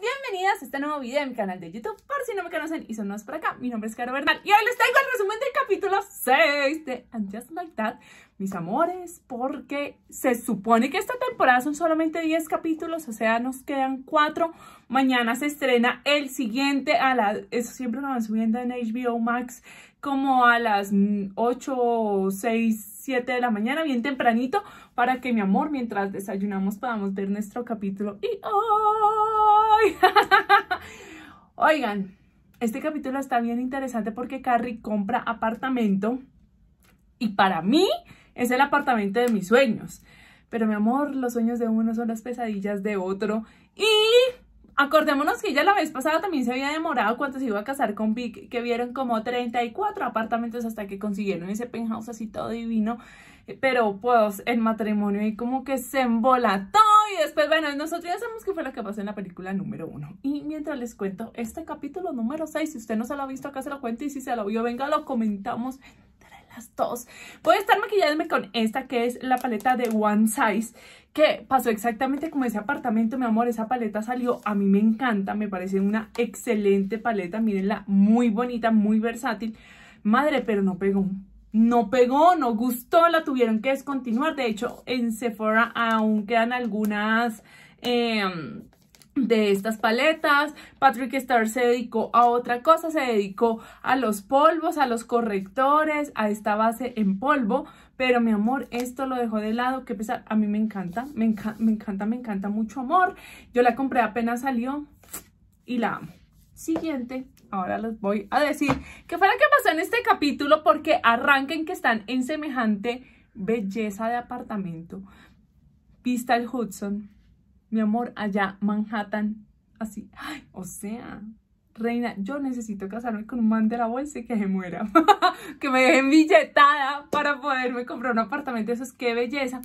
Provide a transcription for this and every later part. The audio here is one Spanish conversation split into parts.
bienvenidas a este nuevo video en mi canal de YouTube Por si no me conocen y son nuevos por acá, mi nombre es Caro Bernal Y hoy les traigo el resumen del capítulo 6 de And Just Like That Mis amores, porque se supone que esta temporada son solamente 10 capítulos O sea, nos quedan 4 Mañana se estrena el siguiente a la... Eso siempre lo van subiendo en HBO Max Como a las 8 o 6 7 de la mañana, bien tempranito, para que mi amor, mientras desayunamos, podamos ver nuestro capítulo. Y hoy... Oigan, este capítulo está bien interesante porque Carrie compra apartamento y para mí es el apartamento de mis sueños. Pero mi amor, los sueños de uno son las pesadillas de otro y Acordémonos que ya la vez pasada también se había demorado cuando se iba a casar con Vic, que vieron como 34 apartamentos hasta que consiguieron ese penthouse así todo divino. Eh, pero pues el matrimonio ahí como que se embolató y después, bueno, nosotros ya sabemos qué fue lo que pasó en la película número uno. Y mientras les cuento este capítulo número 6, si usted no se lo ha visto acá se lo cuento y si se lo vio, venga, lo comentamos todos. Voy a estar maquillándome con esta que es la paleta de One Size, que pasó exactamente como ese apartamento, mi amor. Esa paleta salió, a mí me encanta, me parece una excelente paleta. Mírenla, muy bonita, muy versátil. Madre, pero no pegó. No pegó, no gustó, la tuvieron que descontinuar. De hecho, en Sephora aún quedan algunas... Em, de estas paletas, Patrick Star se dedicó a otra cosa, se dedicó a los polvos, a los correctores, a esta base en polvo, pero mi amor, esto lo dejó de lado, que pesar, a mí me encanta, me, me encanta, me encanta mucho amor, yo la compré apenas salió y la amo. Siguiente, ahora les voy a decir qué fue lo que pasó en este capítulo porque arranquen que están en semejante belleza de apartamento. Pista el Hudson, mi amor, allá Manhattan, así, ay, o sea, reina, yo necesito casarme con un man de la bolsa y que se muera, que me dejen billetada para poderme comprar un apartamento, eso es qué belleza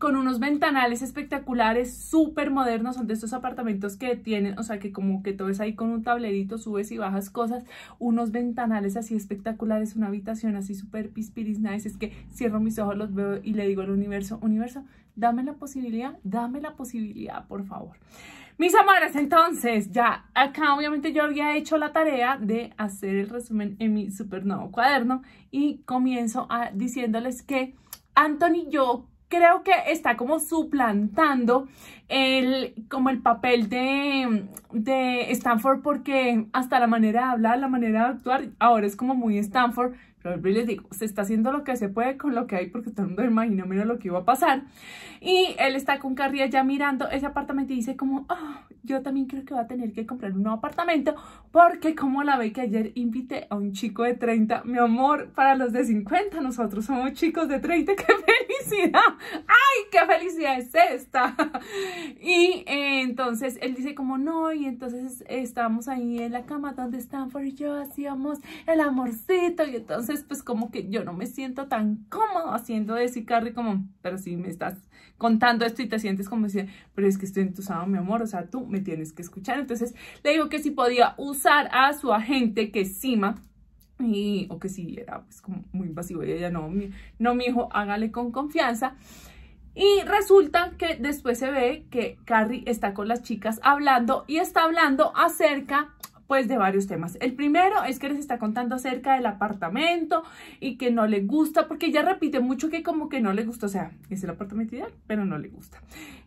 con unos ventanales espectaculares, súper modernos, son de estos apartamentos que tienen, o sea, que como que todo es ahí con un tablerito, subes y bajas cosas, unos ventanales así espectaculares, una habitación así súper pispiris es que cierro mis ojos, los veo y le digo al universo, universo, dame la posibilidad, dame la posibilidad, por favor. Mis amores, entonces, ya acá obviamente yo había hecho la tarea de hacer el resumen en mi super nuevo cuaderno y comienzo a, diciéndoles que Anthony y yo creo que está como suplantando el, como el papel de, de Stanford porque hasta la manera de hablar, la manera de actuar, ahora es como muy Stanford pero les digo, se está haciendo lo que se puede con lo que hay porque todo el mundo imaginó, mira lo que iba a pasar. Y él está con Carrie ya mirando ese apartamento y dice como, ah, yo también creo que va a tener que comprar un nuevo apartamento porque como la ve que ayer invité a un chico de 30, mi amor, para los de 50, nosotros somos chicos de 30, qué felicidad. ¡Ay, qué felicidad es esta! Y eh, entonces él dice como, no, y entonces estábamos ahí en la cama donde Stanford y yo hacíamos el amorcito y entonces entonces, pues como que yo no me siento tan cómodo haciendo eso y Carrie como, pero si me estás contando esto y te sientes como si, pero es que estoy entusiasmado, mi amor, o sea, tú me tienes que escuchar. Entonces, le dijo que si podía usar a su agente, que es Sima, y, o que si era pues como muy invasivo y ella no, no, mi hijo, hágale con confianza. Y resulta que después se ve que Carrie está con las chicas hablando y está hablando acerca pues de varios temas. El primero es que les está contando acerca del apartamento y que no le gusta, porque ella repite mucho que como que no le gusta, o sea, es el apartamento ideal, pero no le gusta.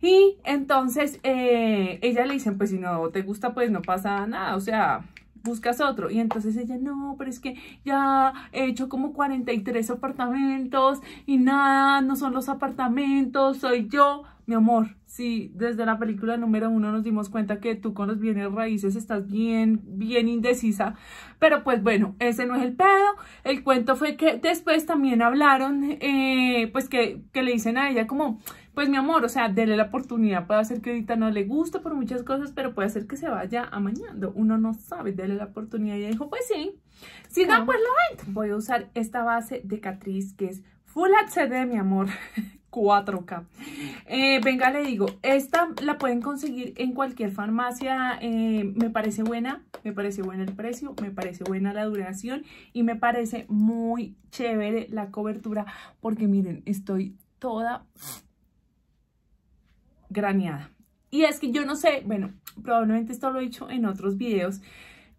Y entonces eh, ella le dice, pues si no te gusta, pues no pasa nada, o sea, buscas otro. Y entonces ella, no, pero es que ya he hecho como 43 apartamentos y nada, no son los apartamentos, soy yo mi amor, si desde la película número uno nos dimos cuenta que tú con los bienes raíces estás bien, bien indecisa, pero pues bueno, ese no es el pedo. El cuento fue que después también hablaron, eh, pues que, le dicen a ella como, pues mi amor, o sea, dele la oportunidad, puede ser que ahorita no le guste por muchas cosas, pero puede ser que se vaya amañando, uno no sabe, dele la oportunidad. Y ella dijo, pues sí, si no, pues lo Voy a usar esta base de Catriz que es Full HD, mi amor, 4K. Eh, venga, le digo, esta la pueden conseguir en cualquier farmacia. Eh, me parece buena, me parece buena el precio, me parece buena la duración y me parece muy chévere la cobertura porque miren, estoy toda graneada. Y es que yo no sé, bueno, probablemente esto lo he dicho en otros videos,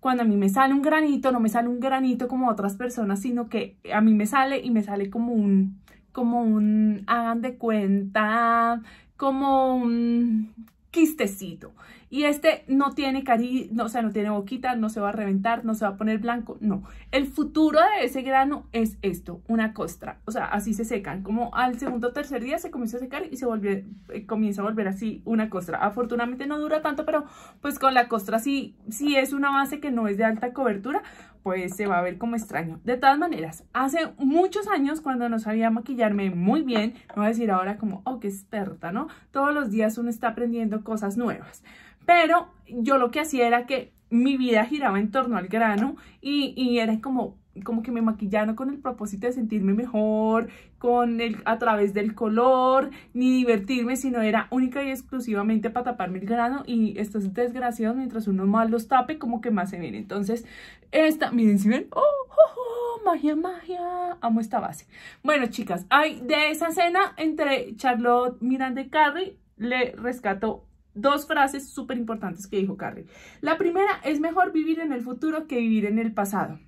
cuando a mí me sale un granito, no me sale un granito como otras personas, sino que a mí me sale y me sale como un como un hagan de cuenta, como un quistecito. Y este no tiene cari, no, o sea, no tiene boquita, no se va a reventar, no se va a poner blanco, no. El futuro de ese grano es esto, una costra. O sea, así se secan, como al segundo o tercer día se comienza a secar y se vuelve, eh, comienza a volver así una costra. Afortunadamente no dura tanto, pero pues con la costra sí, sí es una base que no es de alta cobertura, pues se va a ver como extraño. De todas maneras, hace muchos años cuando no sabía maquillarme muy bien, no voy a decir ahora como, oh, qué experta, ¿no? Todos los días uno está aprendiendo cosas nuevas. Pero yo lo que hacía era que mi vida giraba en torno al grano y, y era como, como que me maquillaron con el propósito de sentirme mejor, con el, a través del color, ni divertirme, sino era única y exclusivamente para taparme el grano y estos desgraciados mientras uno más los tape como que más se ven. Entonces, esta, miren si ven, oh, oh, oh, magia, magia, amo esta base. Bueno chicas, hay de esa cena entre Charlotte, Miranda y Carrie, le rescató dos frases súper importantes que dijo Carrie. La primera es mejor vivir en el futuro que vivir en el pasado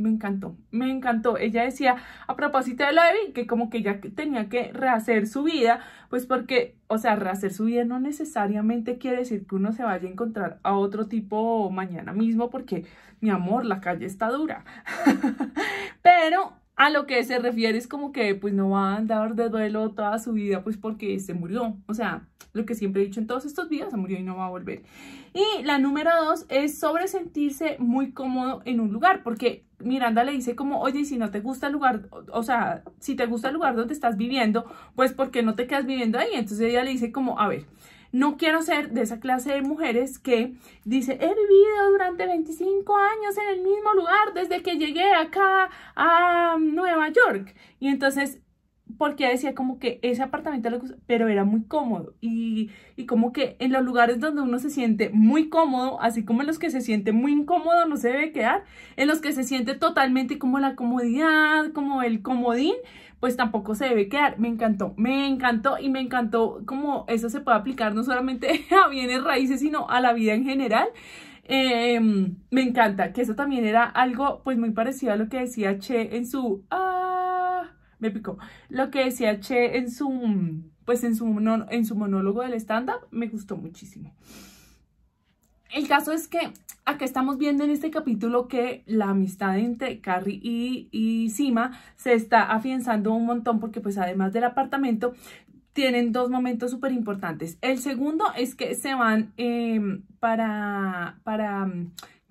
me encantó, me encantó. Ella decía a propósito de la de que como que ella tenía que rehacer su vida, pues porque, o sea, rehacer su vida no necesariamente quiere decir que uno se vaya a encontrar a otro tipo mañana mismo, porque, mi amor, la calle está dura. Pero a lo que se refiere es como que pues no va a andar de duelo toda su vida pues porque se murió, o sea, lo que siempre he dicho en todos estos días, se murió y no va a volver. Y la número dos es sobre sentirse muy cómodo en un lugar, porque Miranda le dice como, oye, si no te gusta el lugar, o sea, si te gusta el lugar donde estás viviendo, pues ¿por qué no te quedas viviendo ahí? Entonces ella le dice como, a ver, no quiero ser de esa clase de mujeres que dice, he vivido durante 25 años en el mismo lugar desde que llegué acá a Nueva York. Y entonces porque decía como que ese apartamento pero era muy cómodo y, como que en los lugares donde uno se siente muy cómodo, así como en los que se siente muy incómodo, no se debe quedar, en los que se siente totalmente como la comodidad, como el comodín, pues tampoco se debe quedar. Me encantó, me encantó y me encantó como eso se puede aplicar no solamente a bienes raíces, sino a la vida en general. Em, me encanta, que eso también era algo pues muy parecido a lo que decía Che en su me picó. Lo que decía Che en su, pues en su, en su monólogo del stand-up me gustó muchísimo. El caso es que acá estamos viendo en este capítulo que la amistad entre Carrie y, Sima se está afianzando un montón porque pues además del apartamento tienen dos momentos súper importantes. El segundo es que se van em, para, para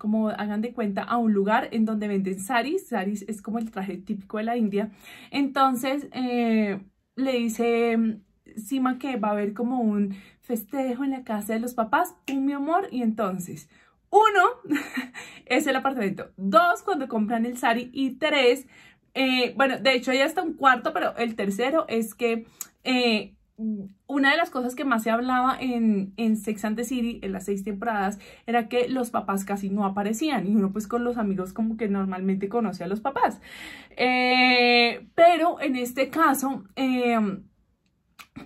como hagan de cuenta, a un lugar en donde venden saris. Saris es como el traje típico de la India. Entonces eh, le dice mm, Sima que va a haber como un festejo en la casa de los papás, un mi amor, y entonces... Uno, es el apartamento. Dos, cuando compran el sari. Y tres, eh, bueno, de hecho ya está un cuarto, pero el tercero es que eh, una de las cosas que más se hablaba en, Sex and the City, en las seis temporadas, era que los papás casi no aparecían y uno pues con los amigos como que normalmente conoce a los papás. Eh, pero en este caso, em,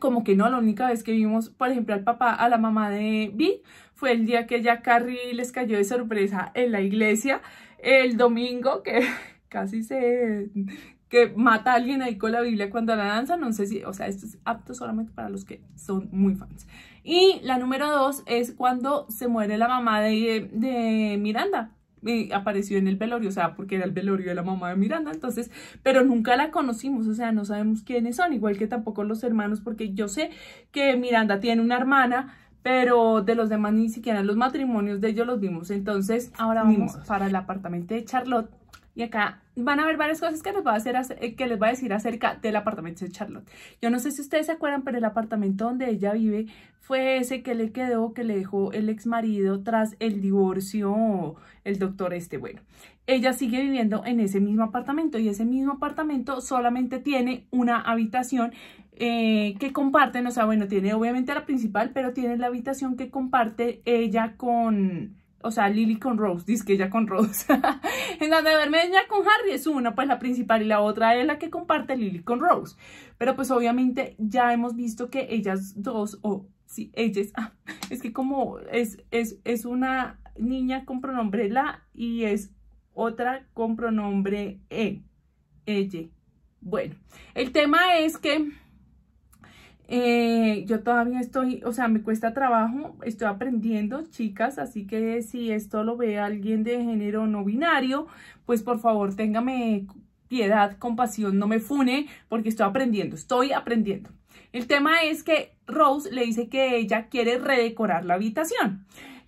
como que no, la única vez que vimos, por ejemplo, al papá, a la mamá de Vi, fue el día que ya Carrie les cayó de sorpresa en la iglesia, el domingo que casi se que mata a alguien ahí con la Biblia cuando la danza, no sé si, o sea, esto es apto solamente para los que son muy fans. Y la número dos es cuando se muere la mamá de, de Miranda, y apareció en el velorio, o sea, porque era el velorio de la mamá de Miranda, entonces, pero nunca la conocimos, o sea, no sabemos quiénes son, igual que tampoco los hermanos, porque yo sé que Miranda tiene una hermana, pero de los demás ni siquiera los matrimonios de ellos los vimos, entonces, ahora vamos para el apartamento de Charlotte, y acá van a ver varias cosas que les, va eh, a decir acerca del apartamento de Charlotte. Yo no sé si ustedes se acuerdan, pero el apartamento donde ella vive fue ese que le quedó, que le dejó el ex marido tras el divorcio, el doctor este, bueno. Ella sigue viviendo en ese mismo apartamento y ese mismo apartamento solamente tiene una habitación eh, que comparten, o sea, bueno, tiene obviamente la principal, pero tiene la habitación que comparte ella con o sea, Lily con Rose, dice que ella con Rose. en donde Vermeña con Harry es una, pues la principal y la otra es la que comparte Lily con Rose. Pero pues obviamente ya hemos visto que ellas dos, o sí, ellas, ah, es que como es, es, es una niña con pronombre la y es otra con pronombre e, Ella. Bueno, el tema es que eh, yo todavía estoy, o sea, me cuesta trabajo, estoy aprendiendo, chicas, así que si esto lo ve alguien de género no binario, pues por favor téngame piedad, compasión, no me fune, porque estoy aprendiendo, estoy aprendiendo. El tema es que Rose le dice que ella quiere redecorar la habitación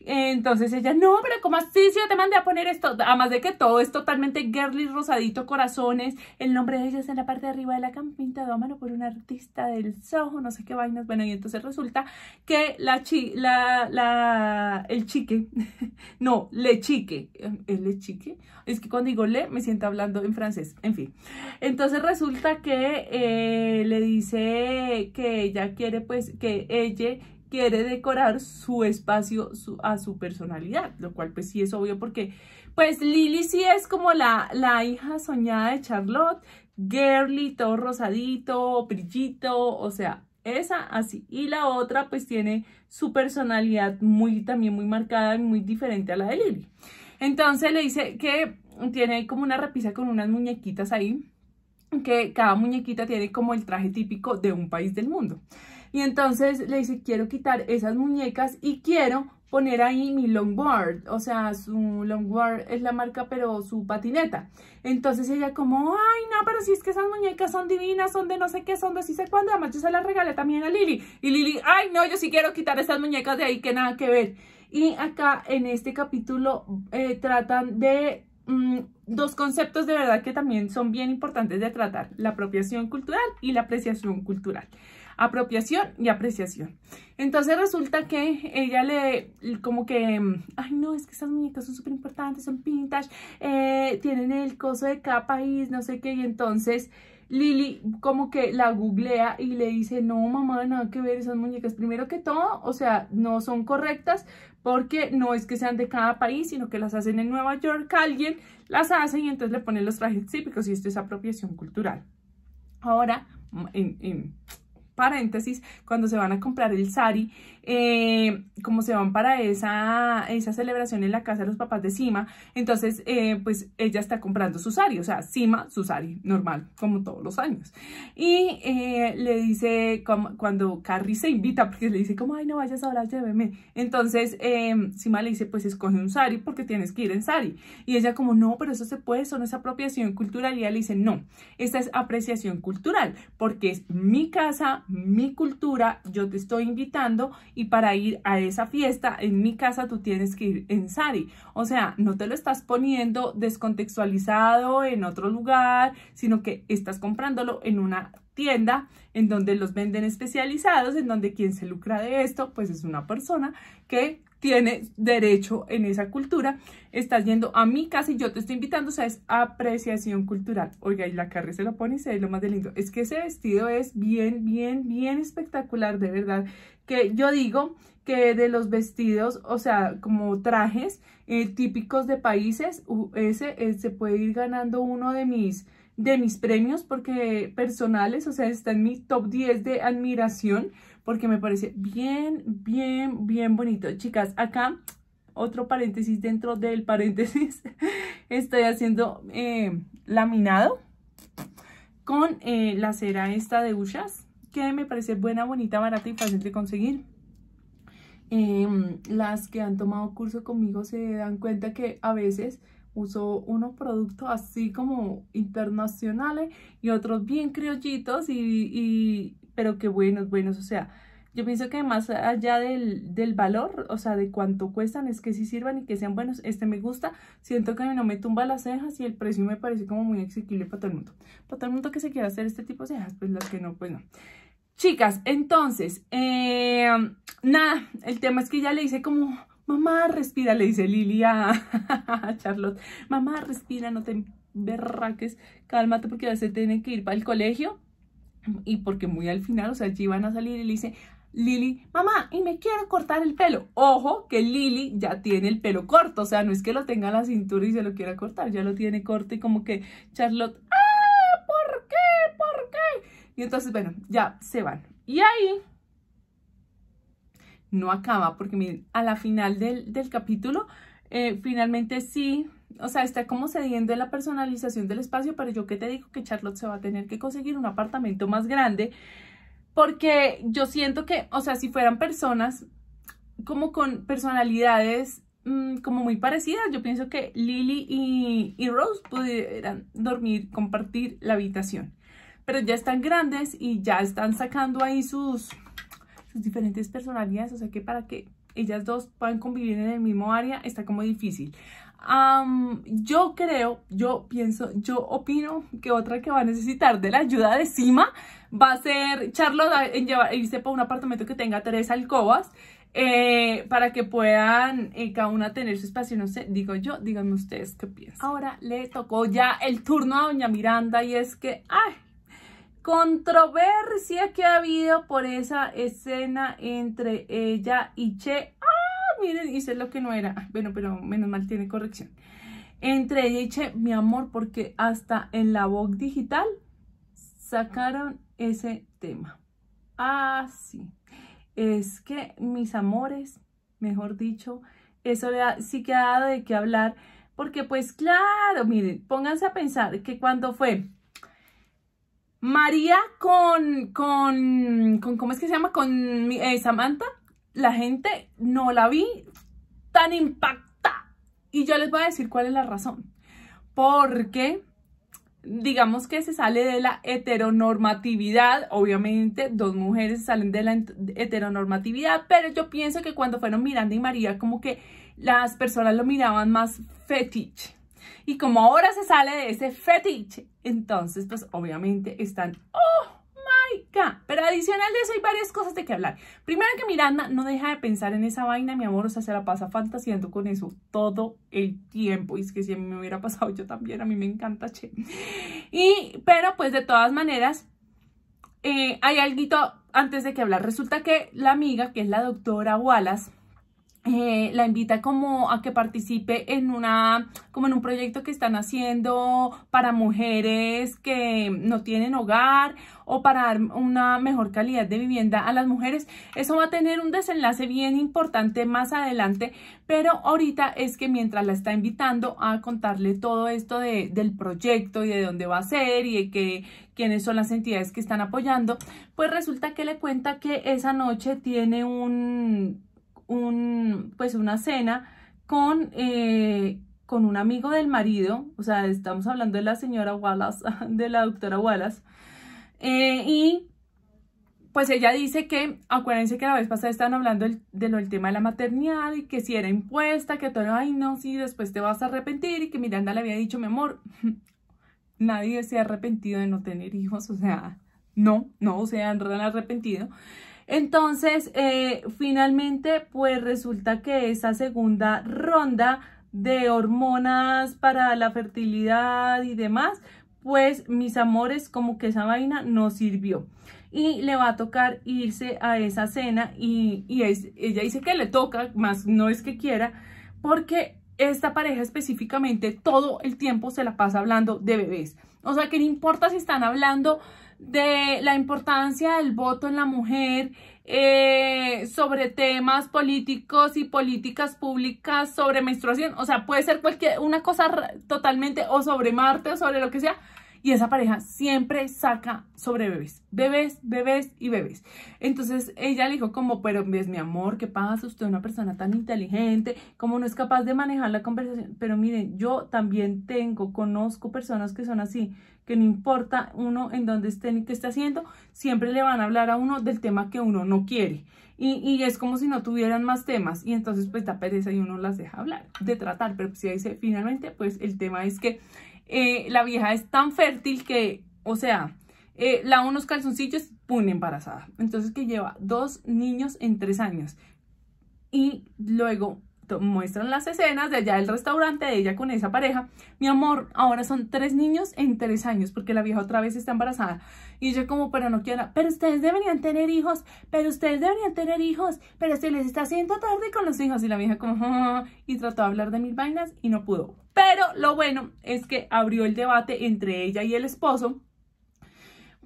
entonces ella, no, pero como así? Si yo te mandé a poner esto, además de que todo es totalmente girly, rosadito, corazones, el nombre de ella está en la parte de arriba de la campita, de por un artista del Soho, no sé qué vainas, bueno, y entonces resulta que la chi, la, la, el chique, no, le chique, ¿es le chique? Es que cuando digo le, me siento hablando en francés, en fin. Entonces resulta que eh, le dice que ella quiere, pues, que ella quiere decorar su espacio a su personalidad, lo cual pues sí es obvio porque pues Lily sí es como la, la hija soñada de Charlotte, girly, todo rosadito, brillito, o sea, esa así. Y la otra pues tiene su personalidad muy también muy marcada y muy diferente a la de Lily. Entonces le dice que tiene como una repisa con unas muñequitas ahí, que cada muñequita tiene como el traje típico de un país del mundo. Y entonces le dice, quiero quitar esas muñecas y quiero poner ahí mi longboard, o sea, su longboard es la marca, pero su patineta. Entonces ella como, ay, no, pero si es que esas muñecas son divinas, son de no sé qué, son de sí sé cuándo, además yo se las regalé también a Lili. Y Lili, ay, no, yo sí quiero quitar esas muñecas de ahí que nada que ver. Y acá en este capítulo eh, tratan de mm, dos conceptos de verdad que también son bien importantes de tratar, la apropiación cultural y la apreciación cultural apropiación y apreciación. Entonces resulta que ella le, como que, ay no, es que esas muñecas son súper importantes, son vintage, eh, tienen el coso de cada país, no sé qué, y entonces... Lili como que la googlea y le dice, no mamá, nada que ver esas muñecas. Primero que todo, o sea, no son correctas porque no es que sean de cada país, sino que las hacen en Nueva York, alguien las hace y entonces le ponen los trajes típicos y esto es apropiación cultural. Ahora, en paréntesis, cuando se van a comprar el sari eh, como se van para esa, esa celebración en la casa de los papás de Sima, entonces eh, pues ella está comprando su sari, o sea, Sima su sari, normal, como todos los años. Y eh, le dice, como, cuando Carrie se invita, porque le dice como, ay, no vayas a hablar de lléveme. Entonces Sima le dice, pues escoge un sari porque tienes que ir en sari. Y ella como, no, pero eso se puede, eso no es apropiación cultural. Y ella le dice, no, esta es apreciación cultural, porque es mi casa, mi cultura, yo te estoy invitando y para ir a esa fiesta, en mi casa tú tienes que ir en sari. O sea, no te lo estás poniendo descontextualizado en otro lugar, sino que estás comprándolo en una tienda en donde los venden especializados, en donde quien se lucra de esto, pues es una persona que tienes derecho en esa cultura. Estás yendo a mi casa y yo te estoy invitando, o sea, es apreciación cultural. Oiga, y la carrera se lo pone y se ve lo más de lindo. Es que ese vestido es bien, bien, bien espectacular, de verdad. Que yo digo que de los vestidos, o sea, como trajes eh, típicos de países, ese, eh, se puede ir ganando uno de mis de mis premios porque personales, o sea, está en mi top 10 de admiración porque me parece bien, bien, bien bonito. Chicas, acá otro paréntesis dentro del paréntesis, estoy haciendo eh, laminado con eh, la cera esta de Ushas, que me parece buena, bonita, barata y fácil de conseguir. Em, las que han tomado curso conmigo se dan cuenta que a veces Uso unos productos así como internacionales y otros bien criollitos, y, pero que buenos, buenos, o sea, yo pienso que más allá del, valor, o sea, de cuánto cuestan, es que sí sirvan y que sean buenos. Este me gusta, siento que no me tumba las cejas y el precio me parece como muy exequible para todo el mundo. Para todo el mundo que se quiera hacer este tipo de cejas, pues las que no, pues no. Chicas, entonces, eh, nada, el tema es que ya le hice como Mamá, respira, le dice Lili a Charlotte. Mamá, respira, no te berraques, cálmate porque a veces tienen que ir para el colegio. Y porque muy al final, o sea, allí van a salir y le dice, Lili, mamá, y me quiero cortar el pelo. Ojo que Lili ya tiene el pelo corto, o sea, no es que lo tenga a la cintura y se lo quiera cortar, ya lo tiene corto y como que Charlotte, ¡ah! ¿Por qué? ¿Por qué? Y entonces, bueno, ya se van. Y ahí no acaba, porque miren, a la final del, capítulo, eh, finalmente sí, o sea, está como cediendo en la personalización del espacio, pero yo que te digo que Charlotte se va a tener que conseguir un apartamento más grande, porque yo siento que, o sea, si fueran personas como con personalidades mm, como muy parecidas, yo pienso que Lily y Rose pudieran dormir, compartir la habitación. Pero ya están grandes y ya están sacando ahí sus, diferentes personalidades, o sea que para que ellas dos puedan convivir en el mismo área está como difícil. yo creo, yo pienso, yo opino que otra que va a necesitar de la ayuda de Sima va a ser Charlotte en llevar, irse para un apartamento que tenga tres alcobas eh, para que puedan eh, cada una tener su espacio, no sé, digo yo, díganme ustedes qué piensan. Ahora le tocó ya el turno a doña Miranda y es que, ay, controversia que ha habido por esa escena entre ella y Che. Ah, miren, hice lo que no era. Ah, bueno, pero menos mal tiene corrección. Entre ella y Che, mi amor, porque hasta en la voz digital sacaron ese tema. Así. Ah, es que, mis amores, mejor dicho, eso sí que ha dado de qué hablar. Porque pues claro, miren, pónganse a pensar que cuando fue María con, con, con, ¿cómo es que se llama? Con eh, Samantha, la gente no la vi tan impactada. Y yo les voy a decir cuál es la razón. Porque, digamos que se sale de la heteronormatividad, obviamente dos mujeres salen de la heteronormatividad, pero yo pienso que cuando fueron Miranda y María, como que las personas lo miraban más fetiche y como ahora se sale de ese fetiche, entonces pues obviamente están, ¡oh my God! Pero adicional de eso hay varias cosas de que hablar. Primero que Miranda no deja de pensar en esa vaina, mi amor, o sea, se la pasa fantaseando con eso todo el tiempo. Y es que si a mí me hubiera pasado yo también, a mí me encanta, che. Y, pero pues de todas maneras, eh, hay algo antes de que hablar. Resulta que la amiga, que es la doctora Wallace, eh, la invita como a que participe en una como en un proyecto que están haciendo para mujeres que no tienen hogar o para dar una mejor calidad de vivienda a las mujeres eso va a tener un desenlace bien importante más adelante pero ahorita es que mientras la está invitando a contarle todo esto de, del proyecto y de dónde va a ser y de que quiénes son las entidades que están apoyando pues resulta que le cuenta que esa noche tiene un un, pues una cena con, eh, con un amigo del marido, o sea, estamos hablando de la señora Wallace, de la doctora Wallace, eh, y pues ella dice que, acuérdense que la vez pasada estaban hablando del, de lo, tema de la maternidad y que si era impuesta, que todo, ay no, sí, después te vas a arrepentir y que Miranda le había dicho, mi amor, nadie se ha arrepentido de no tener hijos, o sea, no, no se han arrepentido. Entonces, eh, finalmente, pues resulta que esa segunda ronda de hormonas para la fertilidad y demás, pues mis amores, como que esa vaina no sirvió. Y le va a tocar irse a esa cena y, ella dice que le toca, más no es que quiera, porque esta pareja específicamente todo el tiempo se la pasa hablando de bebés. O sea, que no importa si están hablando de la importancia del voto en la mujer, eh, sobre temas políticos y políticas públicas, sobre menstruación, o sea, puede ser cualquier, una cosa totalmente, o sobre Marte, o sobre lo que sea, y esa pareja siempre saca sobre bebés, bebés, bebés y bebés. Entonces ella le dijo como, pero ves mi amor, ¿qué pasa? Usted es una persona tan inteligente, como no es capaz de manejar la conversación, pero miren, yo también tengo, conozco personas que son así, que no importa uno en dónde esté ni qué está haciendo, siempre le van a hablar a uno del tema que uno no quiere. Y, es como si no tuvieran más temas y entonces pues da pereza y uno las deja hablar, de tratar, pero pues, si dice finalmente pues el tema es que eh, la vieja es tan fértil que, o sea, eh, la unos calzoncillos, pone embarazada. Entonces que lleva dos niños en tres años. Y luego muestran las escenas de allá del restaurante de ella con esa pareja. Mi amor, ahora son tres niños en tres años porque la vieja otra vez está embarazada. Y yo como, pero no quiera, pero ustedes deberían tener hijos, pero ustedes deberían tener hijos, pero se les está haciendo tarde con los hijos. Y la vieja como, y trató de hablar de mil vainas y no pudo. Pero lo bueno es que abrió el debate entre ella y el esposo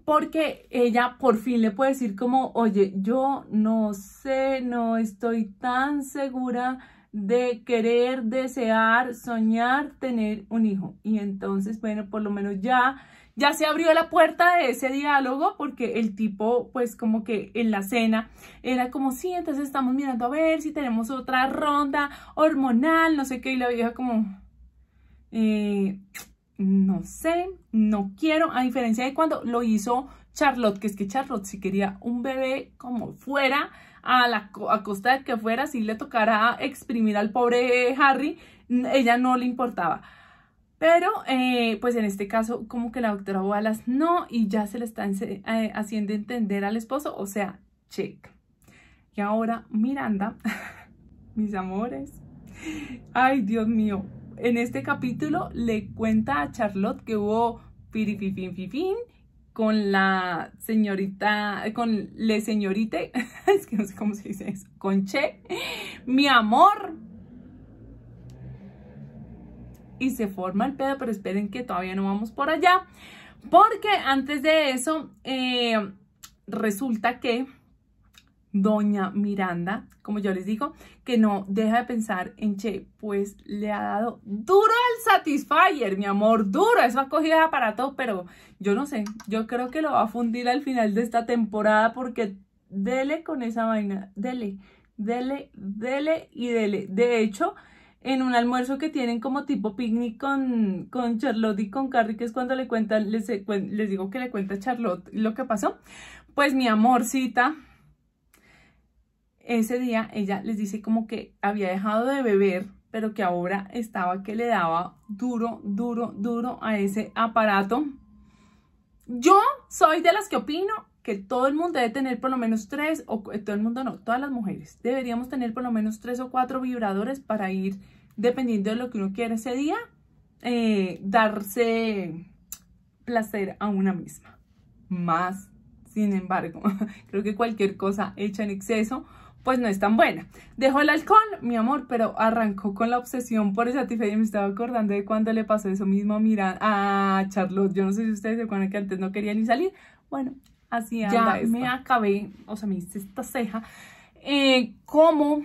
porque ella por fin le puede decir como, oye, yo no sé, no estoy tan segura de querer, desear, soñar, tener un hijo. Y entonces, bueno, por lo menos ya, ya se abrió la puerta de ese diálogo porque el tipo, pues como que en la cena era como, sí, entonces estamos mirando a ver si tenemos otra ronda hormonal, no sé qué, y la vieja como, eh, no sé, no quiero, a diferencia de cuando lo hizo Charlotte, que es que Charlotte si quería un bebé como fuera, a la costa de que fuera, si le tocara exprimir al pobre Harry, ella no le importaba. Pero, eh, pues en este caso, como que la doctora Wallace no, y ya se le está eh, haciendo entender al esposo, o sea, check. Y ahora Miranda, mis amores, ay Dios mío, en este capítulo le cuenta a Charlotte que hubo con la señorita, con le señorite, es que no sé cómo se dice eso, con Che, mi amor. Y se forma el pedo, pero esperen que todavía no vamos por allá. Porque antes de eso, eh, resulta que Doña Miranda, como yo les digo, que no deja de pensar en Che, pues le ha dado duro al Satisfyer, mi amor, duro. Eso ha cogido el aparato, pero yo no sé. Yo creo que lo va a fundir al final de esta temporada porque dele con esa vaina, dele, dele, dele y dele. De hecho, en un almuerzo que tienen como tipo picnic con, con Charlotte y con Carrie, que es cuando le cuentan, les, les digo que le cuenta Charlotte lo que pasó. Pues mi amorcita ese día ella les dice como que había dejado de beber, pero que ahora estaba que le daba duro, duro, duro a ese aparato. Yo soy de las que opino que todo el mundo debe tener por lo menos tres, o todo el mundo no, todas las mujeres deberíamos tener por lo menos tres o cuatro vibradores para ir, dependiendo de lo que uno quiera ese día, eh, darse placer a una misma. Más, sin embargo, creo que cualquier cosa hecha en exceso pues no es tan buena. Dejó el alcohol, mi amor, pero arrancó con la obsesión por esa y Me estaba acordando de cuando le pasó eso mismo a, Miranda, a Charlotte. Yo no sé si ustedes se acuerdan que antes no quería ni salir. Bueno, así Ya me acabé, o sea, me hice esta ceja. Eh, como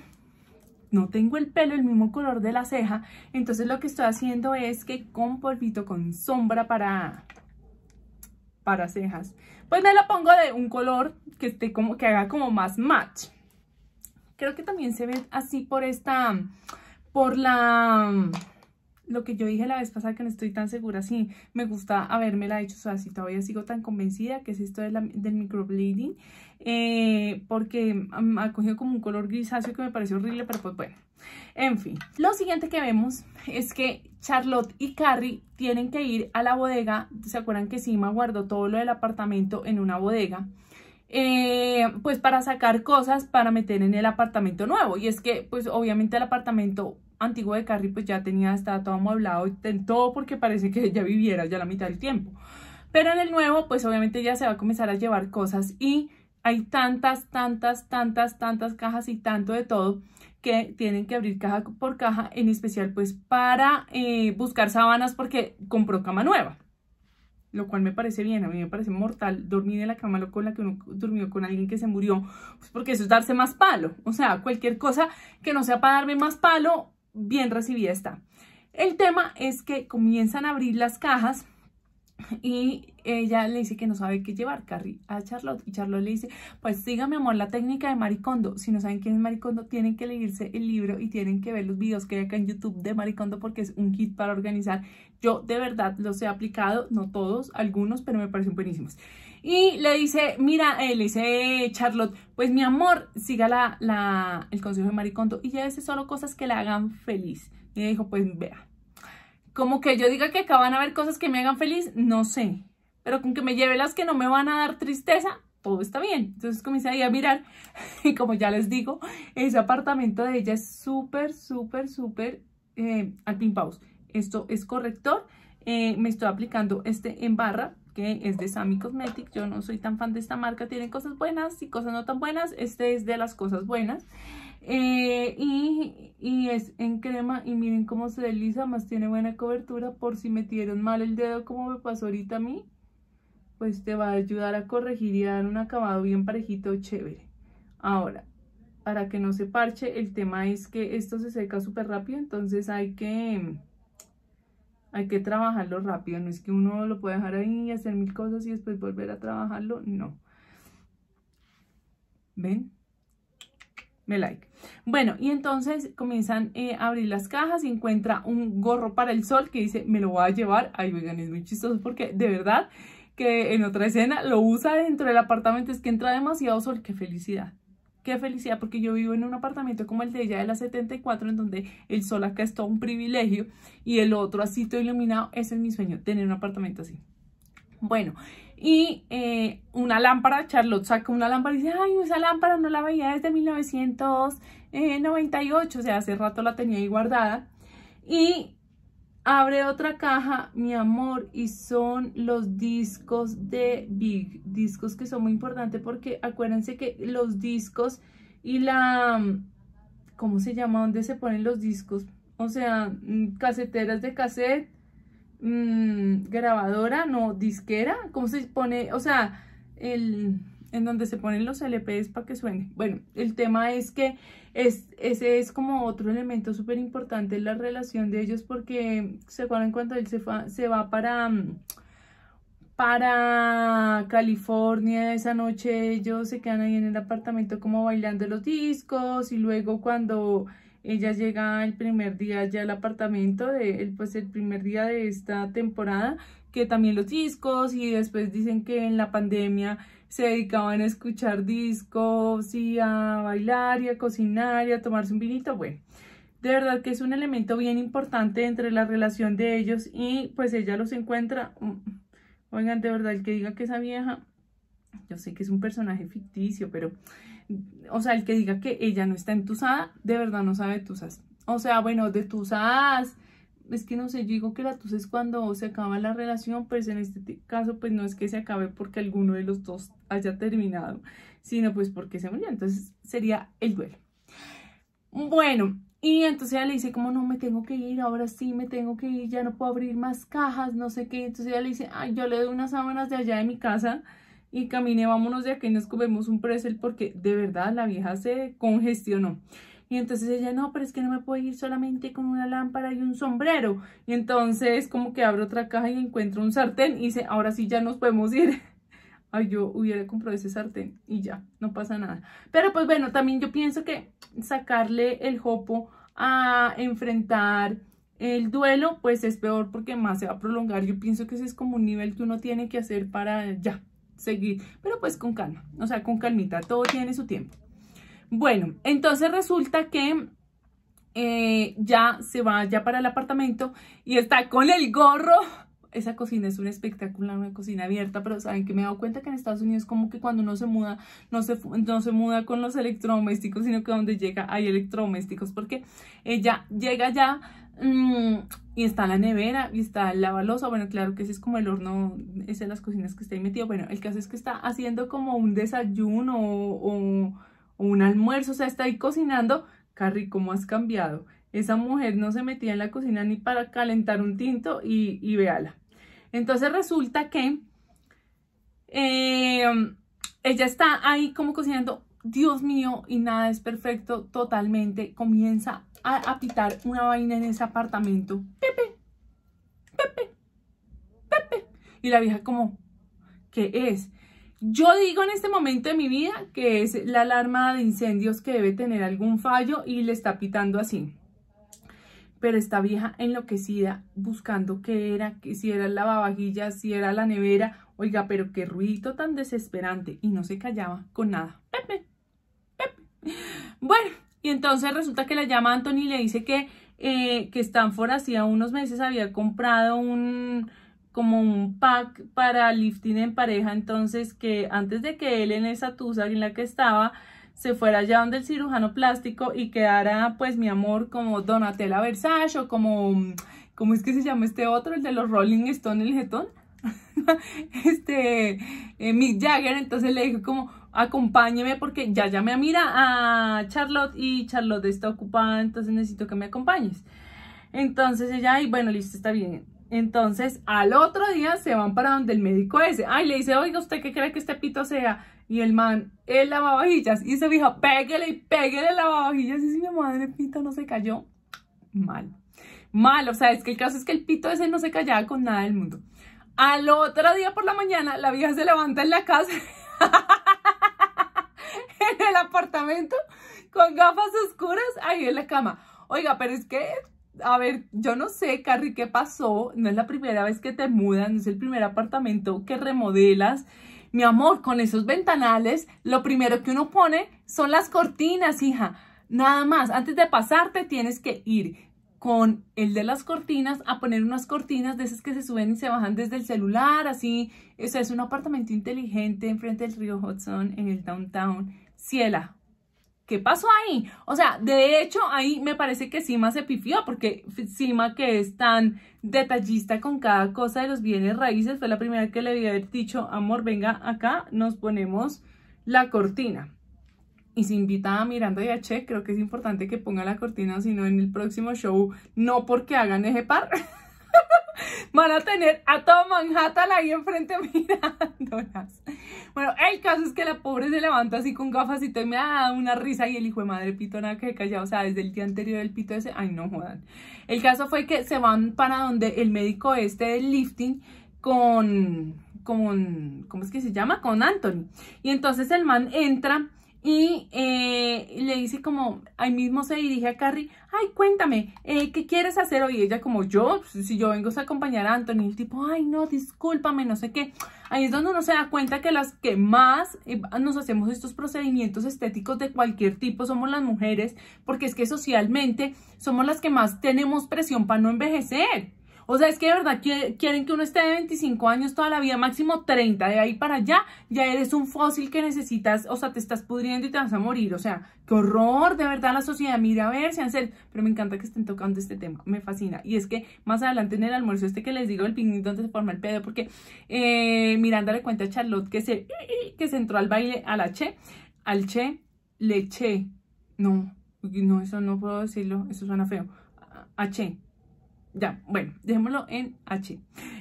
no tengo el pelo el mismo color de la ceja, entonces lo que estoy haciendo es que con polvito, con sombra para, para cejas, pues me la pongo de un color que esté como que haga como más match. Creo que también se ve así por esta, mm, por la, mm, lo que yo dije la vez pasada que no estoy tan segura sí, me gusta habérmela hecho, o sea, si todavía sigo tan convencida que es esto del microblading, eh, porque mm, ha cogido como un color grisáceo que me pareció horrible, pero pues bueno. En fin, lo siguiente que vemos es que Charlotte y Carrie tienen que ir a la bodega, ¿se acuerdan que Sima guardó todo lo del apartamento en una bodega? Eh, pues para sacar cosas para meter en el apartamento nuevo. Y es que, pues obviamente el apartamento antiguo de Carrie pues ya tenía, estaba todo amueblado, todo porque parece que ya viviera ya la mitad del tiempo. Pero en el nuevo, pues obviamente ya se va a comenzar a llevar cosas y hay tantas, tantas, tantas, tantas cajas y tanto de todo que tienen que abrir caja por caja, en especial pues para eh, buscar sabanas porque compró cama nueva lo cual me parece bien, a mí me parece mortal dormir en la cama con la que uno durmió con alguien que se murió, pues porque eso es darse más palo, o sea, cualquier cosa que no sea para darme más palo, bien recibida está. El tema es que comienzan a abrir las cajas y ella le dice que no sabe qué llevar Carrie a Charlotte y Charlotte le dice pues dígame amor la técnica de Maricondo si no saben quién es Maricondo tienen que leerse el libro y tienen que ver los videos que hay acá en YouTube de Maricondo porque es un kit para organizar yo de verdad los he aplicado, no todos, algunos, pero me parecen buenísimos. Y le dice, mira, él eh, le dice Charlotte, pues mi amor, siga la, la, el consejo de Maricondo y ya llévese solo cosas que la hagan feliz. Y le dijo, pues vea, como que yo diga que acá van a haber cosas que me hagan feliz, no sé. Pero con que me lleve las que no me van a dar tristeza, todo está bien. Entonces comencé ahí a mirar y como ya les digo, ese apartamento de ella es súper, súper, súper eh, al esto es corrector. Eh, me estoy aplicando este en barra que es de Sami Cosmetic, Yo no soy tan fan de esta marca. tiene cosas buenas y cosas no tan buenas. Este es de las cosas buenas. Eh, y, y, es en crema y miren cómo se desliza. Más tiene buena cobertura por si metieron mal el dedo como me pasó ahorita a mí. Pues te va a ayudar a corregir y a dar un acabado bien parejito chévere. Ahora, para que no se parche, el tema es que esto se seca súper rápido. Entonces hay que hay que trabajarlo rápido, no es que uno lo pueda dejar ahí y hacer mil cosas y después volver a trabajarlo, no. ¿Ven? Me like. Bueno, y entonces comienzan eh, a abrir las cajas y encuentra un gorro para el sol que dice, me lo voy a llevar. Ay, vegan es muy chistoso porque de verdad que en otra escena lo usa dentro del apartamento, es que entra demasiado sol, qué felicidad qué felicidad, porque yo vivo en un apartamento como el de ella de la 74, en donde el sol acá es todo un privilegio y el otro así todo iluminado. Ese es mi sueño, tener un apartamento así. Bueno, y eh, una lámpara, Charlotte saca una lámpara y dice, ay, esa lámpara no la veía desde 1998, eh, o sea, hace rato la tenía ahí guardada. Y Abre otra caja, mi amor, y son los discos de Big. Discos que son muy importantes porque acuérdense que los discos y la... ¿Cómo se llama? ¿Dónde se ponen los discos? O sea, mm, caseteras de cassette, mm, grabadora, no, disquera. ¿Cómo se pone? O sea, el, en donde se ponen los LPs para que suene. Bueno, el tema es que es, ese es como otro elemento súper importante en la relación de ellos porque se acuerdan cuando él se, se va para, mm, para California esa noche ellos se quedan ahí en el apartamento como bailando los discos y luego cuando ella llega el primer día ya al apartamento de pues el primer día de esta temporada que también los discos y después dicen que en la pandemia se dedicaban a escuchar discos y a bailar y a cocinar y a tomarse un vinito. Bueno, de verdad que es un elemento bien importante entre la relación de ellos y pues ella los encuentra. Oigan, de verdad, el que diga que esa vieja, yo sé que es un personaje ficticio, pero, o sea, el que diga que ella no está entusada, de verdad no sabe tusas. O sea, bueno, de tusas, es que no sé, yo digo que la tusa es cuando se acaba la relación, pues en este caso, pues no es que se acabe porque alguno de los dos haya terminado, sino pues porque se murió. Entonces sería el duelo. Bueno, y entonces ella le dice como no me tengo que ir, ahora sí me tengo que ir, ya no puedo abrir más cajas, no sé qué. Entonces ella le dice, yo le doy unas sábanas de allá de mi casa y camine, vámonos de aquí y nos comemos un presel porque de verdad la vieja se congestionó. Y entonces ella, no, pero es que no me puedo ir solamente con una lámpara y un sombrero. Y entonces como que abre otra caja y encuentra un sartén y dice, ahora sí ya nos podemos ir yo hubiera comprado ese sartén y ya, no pasa nada. Pero pues bueno, también yo pienso que sacarle el hopo a enfrentar el duelo, pues es peor porque más se va a prolongar. Yo pienso que ese es como un nivel que uno tiene que hacer para ya seguir, pero pues con calma, o sea, con calmita, todo tiene su tiempo. Bueno, entonces resulta que eh, ya se va ya para el apartamento y está con el gorro esa cocina es un espectáculo, una cocina abierta, pero saben que me he dado cuenta que en Estados Unidos como que cuando uno se muda, no se, no se muda con los electrodomésticos, sino que donde llega hay electrodomésticos, porque ella llega ya mm, y está la nevera y está la balosa, bueno, claro que ese es como el horno, ese de las cocinas que está ahí metido, bueno, el caso es que está haciendo como un desayuno o, un almuerzo, o sea, está ahí cocinando, Carrie, ¿cómo has cambiado? Esa mujer no se metía en la cocina ni para calentar un tinto y, y véala. Entonces resulta que eh, ella está ahí como cocinando, Dios mío, y nada es perfecto totalmente. Comienza a, a pitar una vaina en ese apartamento. Pepe, Pepe, Pepe. Y la vieja como, ¿qué es? Yo digo en este momento de mi vida que es la alarma de incendios que debe tener algún fallo y le está pitando así pero esta vieja enloquecida buscando qué era, si era la lavavajilla, si era la nevera. Oiga, pero qué ruido tan desesperante. Y no se callaba con nada. Pepe, Pepe. Bueno, y entonces resulta que la llama Anthony y le dice eh, que, Stanford hacía unos meses había comprado un como un pack para lifting en pareja, entonces que antes de que él en esa tusa en la que estaba se fuera allá donde el cirujano plástico y quedara pues mi amor como Donatella Versace o como, ¿cómo es que se llama este otro? El de los Rolling Stone, el jetón. este, eh, Mick Jagger, entonces le dijo como, acompáñeme porque ya llamé a mira a Charlotte y Charlotte está ocupada, entonces necesito que me acompañes. Entonces ella, y bueno, listo, está bien. Entonces al otro día se van para donde el médico ese. Ay, le dice, oiga, ¿usted qué cree que este pito sea? Y el man, el lavavajillas. Y se dijo pégale y pégale la lavavajillas. Y si mi madre pito no se cayó, mal. Mal, o sea, es que el caso es que el pito ese no se callaba con nada del mundo. Al otro día por la mañana, la vieja se levanta en la casa, en el apartamento, con gafas oscuras, ahí en la cama. Oiga, pero es que a ver, yo no sé, Carrie, qué pasó. No es la primera vez que te mudan, no es el primer apartamento que remodelas. Mi amor, con esos ventanales, lo primero que uno pone son las cortinas, hija. Nada más, antes de pasarte tienes que ir con el de las cortinas a poner unas cortinas de esas que se suben y se bajan desde el celular, así. eso es un apartamento inteligente enfrente del río Hudson en el downtown. Ciela, ¿qué pasó ahí? O sea, de hecho, ahí me parece que Sima se pifió, porque Sima, que es tan detallista con cada cosa de los bienes raíces, fue la primera que le había dicho, amor, venga acá, nos ponemos la cortina. Y se invita a Miranda y a Che, creo que es importante que ponga la cortina, sino en el próximo show, no porque hagan ejepar par. van a tener a todo Manhattan ahí enfrente mirándolas. Bueno, el caso es que la pobre se levanta así con gafas y me dado una risa y el hijo de madre pito nada que callado, o sea, desde el día anterior el pito ese, ay no jodan. El caso fue que se van para donde el médico este del lifting con, con, ¿cómo es que se llama? Con Anthony. Y entonces el man entra y eh, le dice como, ahí mismo se dirige a Carrie, ay, cuéntame, eh, ¿qué quieres hacer hoy? Ella como yo, pues, si yo vengo a acompañar a Anthony, el tipo, ay, no, discúlpame, no sé qué. Ahí es donde uno se da cuenta que las que más eh, nos hacemos estos procedimientos estéticos de cualquier tipo somos las mujeres, porque es que socialmente somos las que más tenemos presión para no envejecer. O sea, es que de verdad quieren que uno esté de 25 años toda la vida, máximo 30, de ahí para allá, ya eres un fósil que necesitas, o sea, te estás pudriendo y te vas a morir. O sea, qué horror, de verdad, la sociedad, mira, a ver, sean ser. Pero me encanta que estén tocando este tema, me fascina. Y es que más adelante en el almuerzo este que les digo, el pinito donde se forma el pedo, porque eh, Miranda le cuenta a Charlotte que se, que se entró al baile al Che, al Che, le Che. No, no, eso no puedo decirlo, eso suena feo. A Che ya, bueno, dejémoslo en H.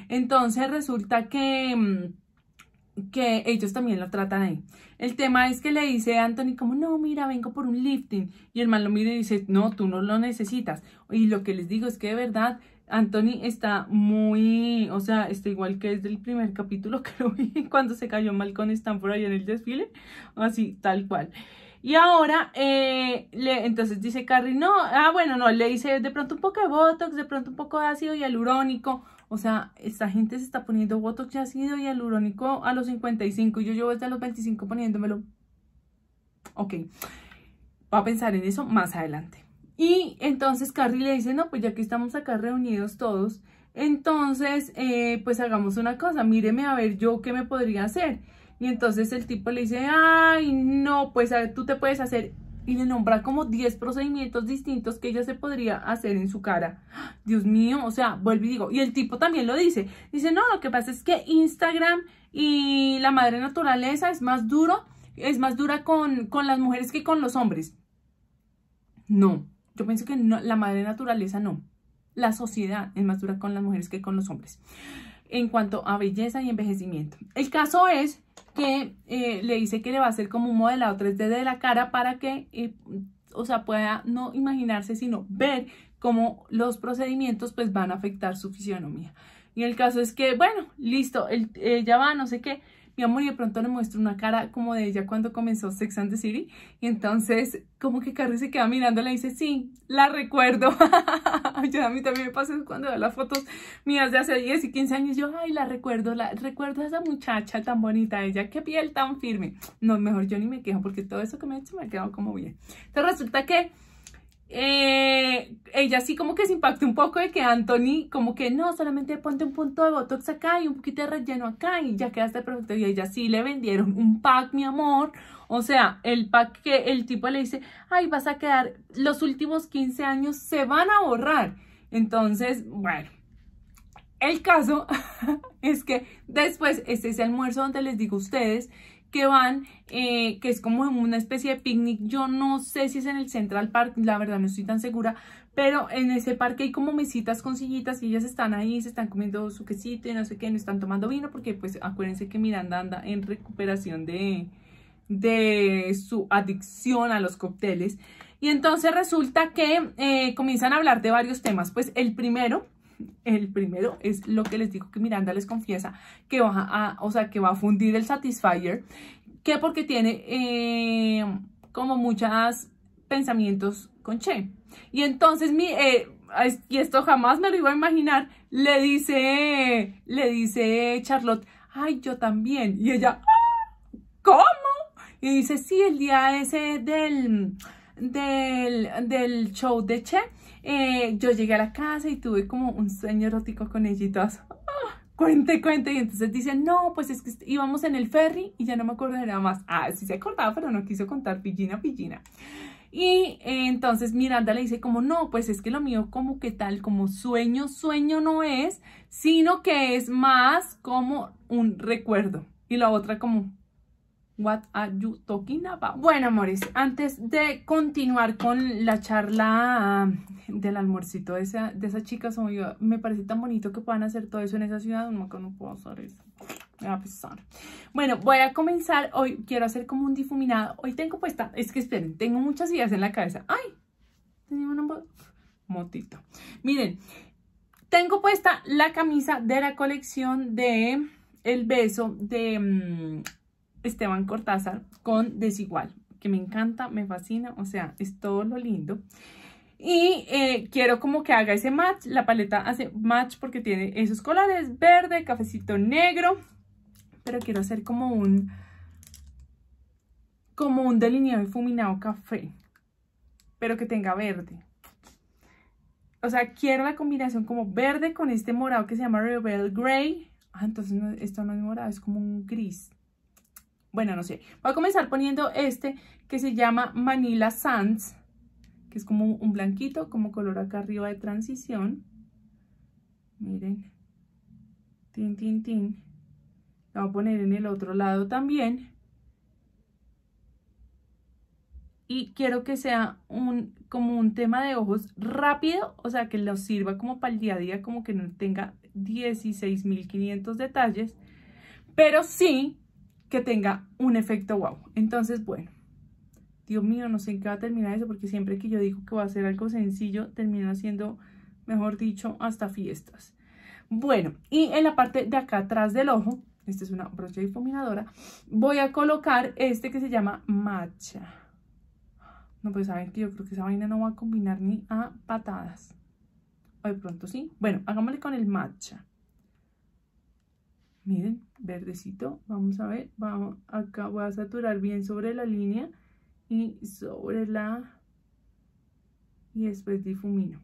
Entonces resulta que, mm, que ellos también lo tratan ahí. El tema es que le dice a Anthony como, no, mira, vengo por un lifting. Y el malo lo mira y dice, no, tú no lo necesitas. Y lo que les digo es que de verdad Anthony está muy, o sea, está igual que desde el primer capítulo que lo vi cuando se cayó mal con Stanford ahí en el desfile, así, tal cual. Y ahora, eh, le, entonces dice Carrie, no, ah, bueno, no, le dice de pronto un poco de Botox, de pronto un poco de ácido hialurónico. O sea, esta gente se está poniendo Botox y ácido hialurónico a los 55 y yo llevo hasta los 25 poniéndomelo. Ok, va a pensar en eso más adelante. Y entonces Carrie le dice, no, pues ya que estamos acá reunidos todos, entonces, eh, pues hagamos una cosa, míreme a ver yo qué me podría hacer. Y entonces el tipo le dice, ay, no, pues tú te puedes hacer y le nombra como 10 procedimientos distintos que ella se podría hacer en su cara. Dios mío, o sea, vuelvo y digo, y el tipo también lo dice. Dice, no, lo que pasa es que Instagram y la madre naturaleza es más duro, es más dura con, con las mujeres que con los hombres. No, yo pienso que no, la madre naturaleza no. La sociedad es más dura con las mujeres que con los hombres en cuanto a belleza y envejecimiento. El caso es que eh, le dice que le va a hacer como un modelado 3D de la cara para que, eh, o sea, pueda no imaginarse, sino ver cómo los procedimientos pues van a afectar su fisionomía. Y el caso es que, bueno, listo, él, ella va, no sé qué, mi amor, y de pronto le muestro una cara como de ella cuando comenzó Sex and the City, y entonces como que Carrie se queda mirando y le dice, sí, la recuerdo. yo a mí también me pasa cuando veo las fotos mías de hace 10 y 15 años, yo, ay, la recuerdo, la recuerdo a esa muchacha tan bonita, ella, qué piel tan firme. No, mejor yo ni me quejo porque todo eso que me ha hecho me ha quedado como bien. Entonces resulta que eh, ella sí como que se impactó un poco de que Anthony como que no, solamente ponte un punto de botox acá y un poquito de relleno acá y ya quedaste perfecto. Y ella sí le vendieron un pack, mi amor. O sea, el pack que el tipo le dice, ay, vas a quedar, los últimos 15 años se van a borrar. Entonces, bueno, el caso es que después este es ese almuerzo donde les digo a ustedes que van, eh, que es como una especie de picnic. Yo no sé si es en el Central Park, la verdad no estoy tan segura, pero en ese parque hay como mesitas con sillitas y ellas están ahí, se están comiendo su quesito y no sé qué, no están tomando vino porque pues acuérdense que Miranda anda en recuperación de, de su adicción a los cócteles. Y entonces resulta que eh, comienzan a hablar de varios temas. Pues el primero el primero es lo que les digo que Miranda les confiesa que va a, o sea, que va a fundir el Satisfyer, que porque tiene eh, como muchos pensamientos con Che. Y entonces mi, eh, y esto jamás me lo iba a imaginar, le dice, le dice Charlotte, ay, yo también. Y ella, ah, ¿cómo? Y dice, sí, el día ese del, del, del show de Che eh, yo llegué a la casa y tuve como un sueño erótico con ella y todas, ¡Ah! cuente, cuente. Y entonces dice, no, pues es que íbamos en el ferry y ya no me acuerdo de nada más. Ah, sí se acordaba, pero no quiso contar pillina, pillina. Y eh, entonces Miranda le dice como, no, pues es que lo mío como que tal, como sueño, sueño no es, sino que es más como un recuerdo. Y la otra como, What are you talking about? Bueno, amores, antes de continuar con la charla um, del almuercito de esa, de chica, me parece tan bonito que puedan hacer todo eso en esa ciudad. No, no puedo hacer eso. Me va a pesar. Bueno, voy a comenzar. Hoy quiero hacer como un difuminado. Hoy tengo puesta, es que esperen, tengo muchas ideas en la cabeza. ¡Ay! Tenía una motito. Miren, tengo puesta la camisa de la colección de El Beso de... Mm, Esteban Cortázar con Desigual, que me encanta, me fascina, o sea, es todo lo lindo. Y eh, quiero como que haga ese match, la paleta hace match porque tiene esos colores, verde, cafecito negro, pero quiero hacer como un, como un delineado y café, pero que tenga verde. O sea, quiero la combinación como verde con este morado que se llama Rebel Grey. Ah, entonces esto no es morado, es como un gris. Bueno, no sé. Voy a comenzar poniendo este que se llama Manila Sands, que es como un blanquito, como color acá arriba de transición. Miren. Tin, tin, tin. Lo voy a poner en el otro lado también. y quiero que sea un, como un tema de ojos rápido, o sea, que nos sirva como para el día a día, como que no tenga 16.500 detalles, pero sí que tenga un efecto wow. Entonces, bueno, Dios mío, no sé en qué va a terminar eso, porque siempre que yo digo que va a ser algo sencillo, termina haciendo, mejor dicho, hasta fiestas. Bueno, y en la parte de acá atrás del ojo, esta es una brocha difuminadora, voy a colocar este que se llama matcha. No, pues saben que yo creo que esa vaina no va a combinar ni a patadas. Hoy pronto sí. Bueno, hagámosle con el matcha miren, verdecito, vamos a ver, vamos, acá voy a saturar bien sobre la línea y sobre la, y después difumino.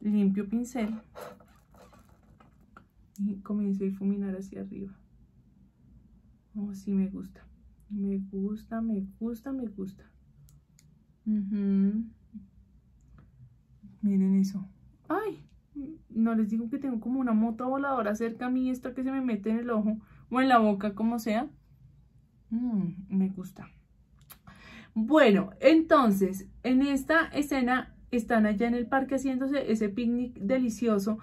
Limpio pincel y comienzo a difuminar hacia arriba. Oh, sí me gusta, me gusta, me gusta, me gusta. Miren eso. ¡Ay! no les digo que tengo como una moto voladora cerca a mí, esto que se me mete en el ojo o en la boca, como sea. Mm, me gusta. Bueno, entonces, en esta escena están allá en el parque haciéndose ese picnic delicioso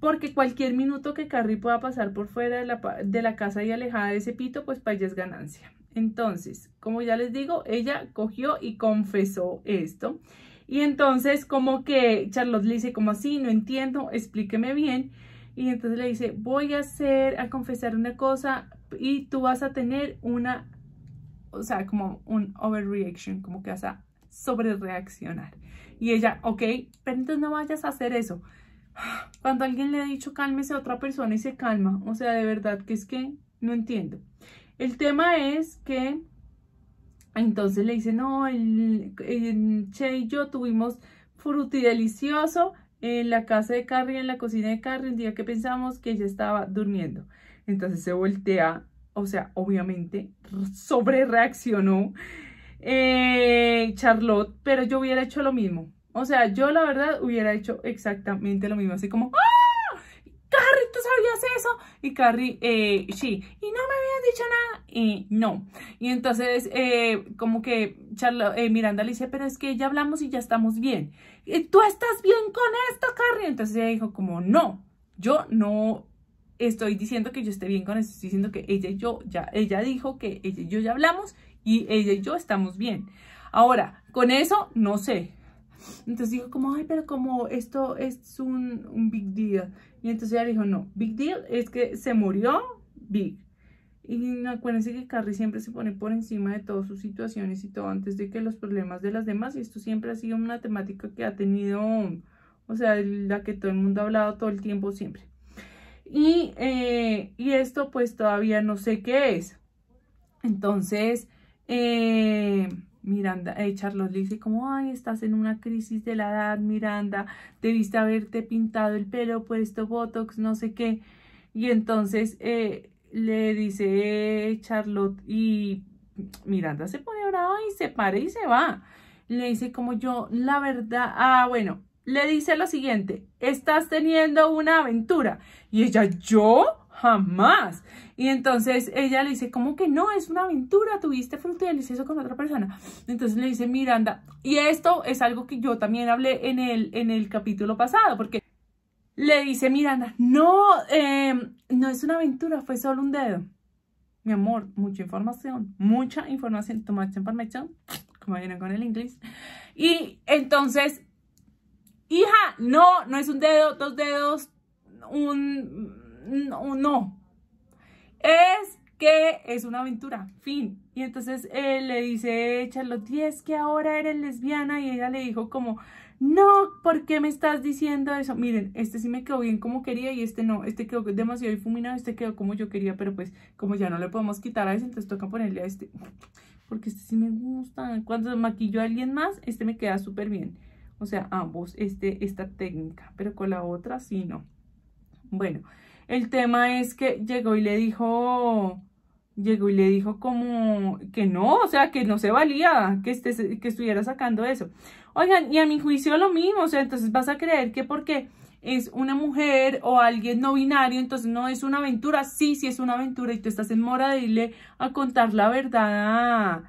porque cualquier minuto que Carrie pueda pasar por fuera de la, de la, casa y alejada de ese pito, pues para ella es ganancia. Entonces, como ya les digo, ella cogió y confesó esto. Y entonces como que Charlotte le dice como así, no entiendo, explíqueme bien. Y entonces le dice, voy a hacer, a confesar una cosa y tú vas a tener una, o sea, como un overreaction, como que vas a sobrereaccionar. Y ella, ok, pero entonces no vayas a hacer eso. Cuando alguien le ha dicho cálmese a otra persona y se calma, o sea, de verdad que es que no entiendo. El tema es que entonces le dice, no, el, Che y yo tuvimos frutidelicioso delicioso en la casa de Carrie, en la cocina de Carrie, el día que pensamos que ella estaba durmiendo. Entonces se voltea, o sea, obviamente sobre reaccionó eh, Charlotte, pero yo hubiera hecho lo mismo. O sea, yo la verdad hubiera hecho exactamente lo mismo, así como ¡Ah! tú sabías eso? Y Carrie, eh, sí, y no me habían dicho nada, y no. Y entonces, eh, como que Charla, eh, Miranda le dice, pero es que ya hablamos y ya estamos bien. ¿Tú estás bien con esto, Carrie? Entonces ella dijo como, no, yo no estoy diciendo que yo esté bien con esto, estoy diciendo que ella y yo ya, ella dijo que ella y yo ya hablamos y ella y yo estamos bien. Ahora, con eso, no sé, entonces dijo como, ay, pero como esto es un, big deal. Y entonces ella dijo, no, big deal es que se murió Big. Y acuérdense que Carrie siempre se pone por encima de todas sus situaciones y todo antes de que los problemas de las demás. Y esto siempre ha sido una temática que ha tenido, o sea, la que todo el mundo ha hablado todo el tiempo siempre. Y, eh, y esto pues todavía no sé qué es. Entonces, eh, Miranda, eh, Charlotte le dice como, ay, estás en una crisis de la edad, Miranda, debiste haberte pintado el pelo, puesto Botox, no sé qué. Y entonces eh, le dice eh, Charlotte y Miranda se pone brava y se para y se va. Le dice como yo, la verdad, ah, bueno, le dice lo siguiente, estás teniendo una aventura. Y ella, ¿yo? jamás. Y entonces ella le dice, ¿cómo que no? Es una aventura, tuviste y eso con otra persona. Entonces le dice Miranda, y esto es algo que yo también hablé en el, en el capítulo pasado, porque le dice Miranda, no, em, no es una aventura, fue solo un dedo. Mi amor, mucha información, mucha información, en información, como vienen con el inglés. Y entonces, hija, no, no es un dedo, dos dedos, un no, no. Es que es una aventura, fin. Y entonces él eh, le dice Charlotte, y es que ahora eres lesbiana, y ella le dijo como, no, ¿por qué me estás diciendo eso? Miren, este sí me quedó bien como quería y este no, este quedó demasiado difuminado, este quedó como yo quería, pero pues como ya no le podemos quitar a ese, entonces toca ponerle a este, porque este sí me gusta. Cuando maquillo a alguien más, este me queda súper bien. O sea, ambos, este, esta técnica, pero con la otra sí no. Bueno, el tema es que llegó y le dijo, llegó y le dijo como que no, o sea, que no se valía que, que estuviera sacando eso. Oigan, y a mi juicio lo mismo, o sea, entonces vas a creer que porque es una mujer o alguien no binario, entonces no es una aventura. Sí, sí es una aventura y tú estás en mora de irle a contar la verdad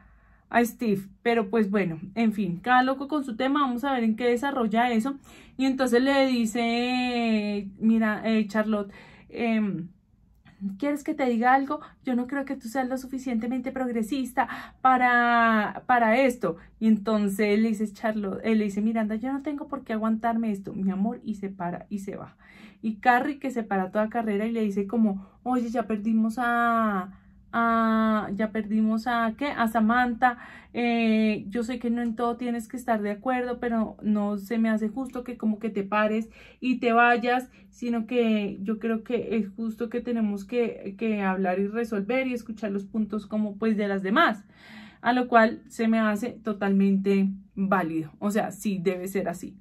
a, Steve. Pero pues bueno, en fin, cada loco con su tema, vamos a ver en qué desarrolla eso. Y entonces le dice, mira, eh, Charlotte, Em, ¿Quieres que te diga algo? Yo no creo que tú seas lo suficientemente progresista para, para esto. Y entonces le dice Charlotte, él le dice Miranda, yo no tengo por qué aguantarme esto, mi amor, y se para y se va. Y Carrie que se para toda carrera y le dice como, oye, ya perdimos a, Ah, ya perdimos a, ¿qué? A Samantha. Eh, yo sé que no en todo tienes que estar de acuerdo, pero no se me hace justo que como que te pares y te vayas, sino que yo creo que es justo que tenemos que, hablar y resolver y escuchar los puntos como pues de las demás. A lo cual se me hace totalmente válido. O sea, sí, debe ser así.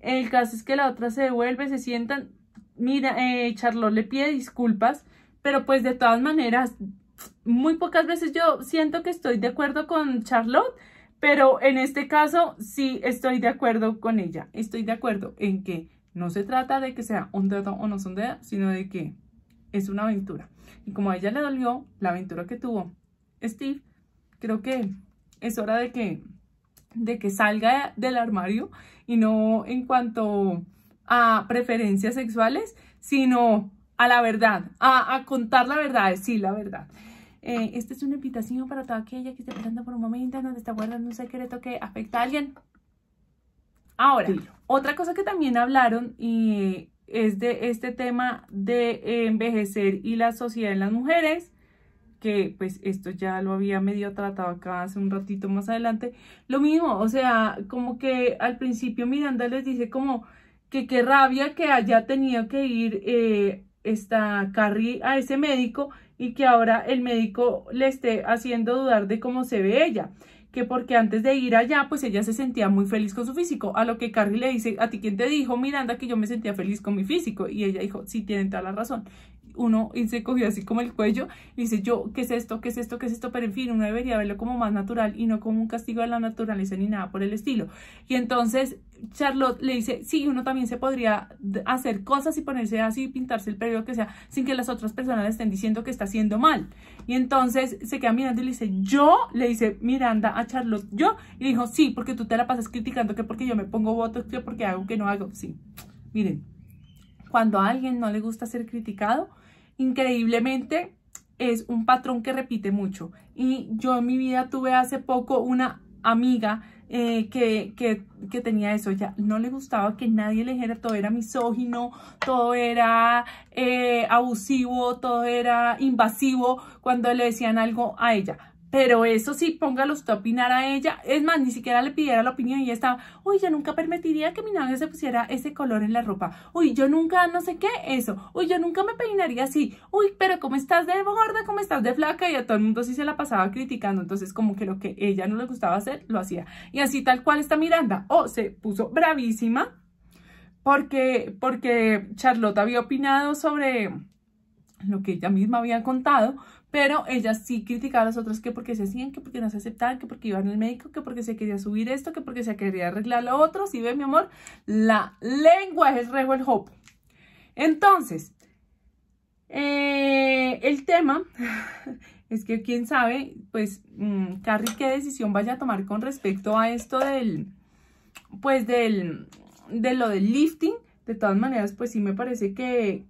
El caso es que la otra se devuelve, se sientan. Mira, eh, le pide disculpas, pero pues de todas maneras muy pocas veces yo siento que estoy de acuerdo con Charlotte, pero en este caso sí estoy de acuerdo con ella. Estoy de acuerdo en que no se trata de que sea un dedo o no son dedo, sino de que es una aventura. Y como a ella le dolió la aventura que tuvo Steve, creo que es hora de que, de que salga del armario y no en cuanto a preferencias sexuales, sino a la verdad, a, a contar la verdad, decir la verdad. Este esta es un invitación para toda aquella que está pasando por un momento en donde está guardando un secreto que afecta a alguien. Ahora, otra cosa que también hablaron y es de este tema de envejecer y la sociedad en las mujeres, que pues esto ya lo había medio tratado acá hace un ratito más adelante. Lo mismo, o sea, como que al principio Miranda les dice como que qué rabia que haya tenido que ir eh, esta Carrie a ese médico y que ahora el médico le esté haciendo dudar de cómo se ve ella, que porque antes de ir allá, pues ella se sentía muy feliz con su físico, a lo que Carly le dice, a ti quién te dijo, Miranda, que yo me sentía feliz con mi físico, y ella dijo, sí, tienen toda la razón, uno y se cogió así como el cuello y dice yo, ¿qué es esto? ¿Qué es esto? ¿Qué es esto? Pero en fin, uno debería verlo como más natural y no como un castigo de la naturaleza ni nada por el estilo. Y entonces Charlotte le dice, sí, uno también se podría hacer cosas y ponerse así, pintarse el pelo, que sea, sin que las otras personas estén diciendo que está haciendo mal. Y entonces se queda mirando y le dice, yo, le dice Miranda a Charlotte, yo, y le dijo, sí, porque tú te la pasas criticando que porque yo me pongo votos, que porque hago que no hago, sí. Miren, cuando a alguien no le gusta ser criticado, increíblemente es un patrón que repite mucho. Y yo en mi vida tuve hace poco una amiga eh, que, tenía eso. Ya no le gustaba que nadie le dijera, todo era misógino, todo era eh, abusivo, todo era invasivo cuando le decían algo a ella. Pero eso sí, póngalos usted a opinar a ella. Es más, ni siquiera le pidiera la opinión y estaba, uy, yo nunca permitiría que mi novia se pusiera ese color en la ropa. Uy, yo nunca no sé qué, eso. Uy, yo nunca me peinaría así. Uy, pero ¿cómo estás de gorda? ¿Cómo estás de flaca? Y a todo el mundo sí se la pasaba criticando. Entonces, como que lo que ella no le gustaba hacer, lo hacía. Y así tal cual está Miranda. O oh, se puso bravísima porque, porque Charlotte había opinado sobre lo que ella misma había contado pero ella sí criticaba a los otros que porque se hacían, que porque no se aceptaban, que porque iban al médico, que porque se quería subir esto, que porque se quería arreglar lo otro. Si ¿Sí ve, mi amor, la lengua es el el hopo. Entonces, eh, el tema es que quién sabe, pues, mm, Carrie, qué decisión vaya a tomar con respecto a esto del, pues, del, de lo del lifting. De todas maneras, pues sí me parece que,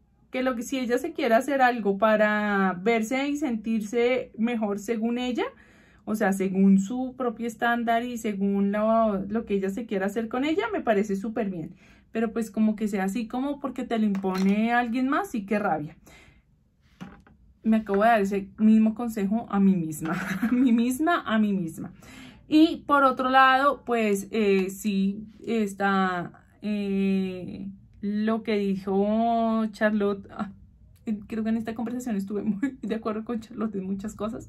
que si ella se quiere hacer algo para verse y sentirse mejor según ella, o sea, según su propio estándar y según lo, que ella se quiera hacer con ella, me parece súper bien. Pero pues como que sea así como porque te lo impone alguien más, y qué rabia. Me acabo de dar ese mismo consejo a mí misma, a mí misma, a mí misma. Y por otro lado, pues eh, sí está... Eh, lo que dijo Charlotte, ah, creo que en esta conversación estuve muy de acuerdo con Charlotte en muchas cosas,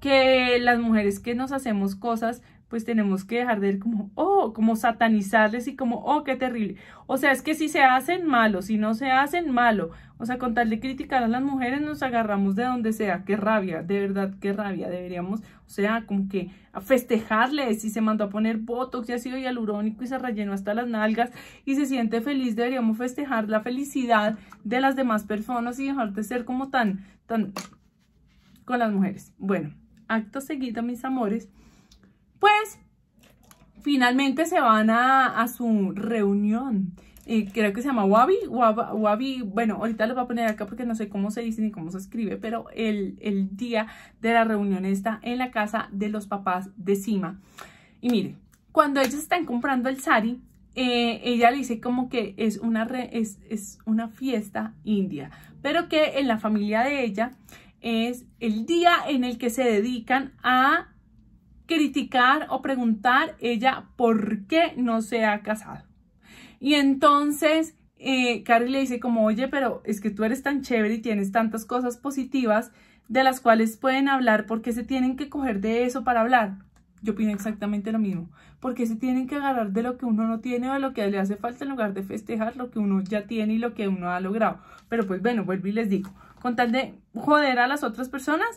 que las mujeres que nos hacemos cosas pues tenemos que dejar de ir como, oh, como satanizarles y como, oh, qué terrible. O sea, es que si se hacen malos, si no se hacen malo, o sea, con tal de criticar a las mujeres nos agarramos de donde sea, qué rabia, de verdad, qué rabia, deberíamos, o sea, como que festejarles, si se mandó a poner botox y ácido hialurónico y se rellenó hasta las nalgas y se siente feliz, deberíamos festejar la felicidad de las demás personas y dejar de ser como tan, tan, con las mujeres. Bueno, acto seguido, mis amores, pues finalmente se van a, su reunión. creo que se llama Wabi, Wabi, bueno, ahorita lo voy a poner acá porque no sé cómo se dice ni cómo se escribe, pero el, día de la reunión está en la casa de los papás de Sima. Y mire, cuando ellos están comprando el sari, eh, ella le dice como que es una, es una fiesta india, pero que en la familia de ella es el día en el que se dedican a criticar o preguntar ella por qué no se ha casado. Y entonces eh, le dice como, oye, pero es que tú eres tan chévere y tienes tantas cosas positivas de las cuales pueden hablar, ¿por qué se tienen que coger de eso para hablar? Yo opino exactamente lo mismo. ¿Por qué se tienen que agarrar de lo que uno no tiene o de lo que le hace falta en lugar de festejar lo que uno ya tiene y lo que uno ha logrado? Pero pues bueno, vuelvo y les digo, con tal de joder a las otras personas,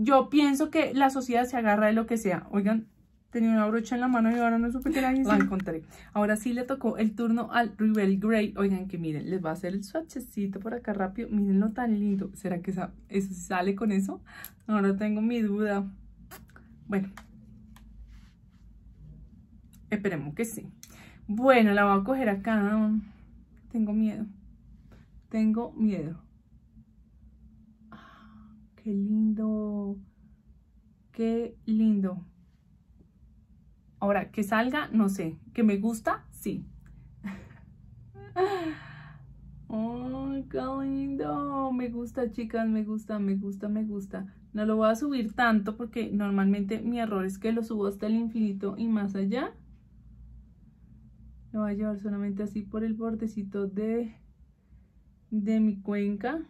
yo pienso que la sociedad se agarra de lo que sea. Oigan, tenía una brocha en la mano y ahora no supe qué era la encontré. Ahora sí le tocó el turno al Rebel Grey. Oigan, que miren, les va a hacer el swatchecito por acá rápido. Miren lo tan lindo. ¿Será que eso sale con eso? Ahora tengo mi duda. Bueno. Esperemos que sí. Bueno, la voy a coger acá. Tengo miedo. Tengo miedo qué lindo, qué lindo. Ahora, que salga, no sé. Que me gusta, sí. oh, qué lindo. Me gusta, chicas, me gusta, me gusta, me gusta. No lo voy a subir tanto porque normalmente mi error es que lo subo hasta el infinito y más allá. Lo voy a llevar solamente así por el bordecito de, de mi cuenca.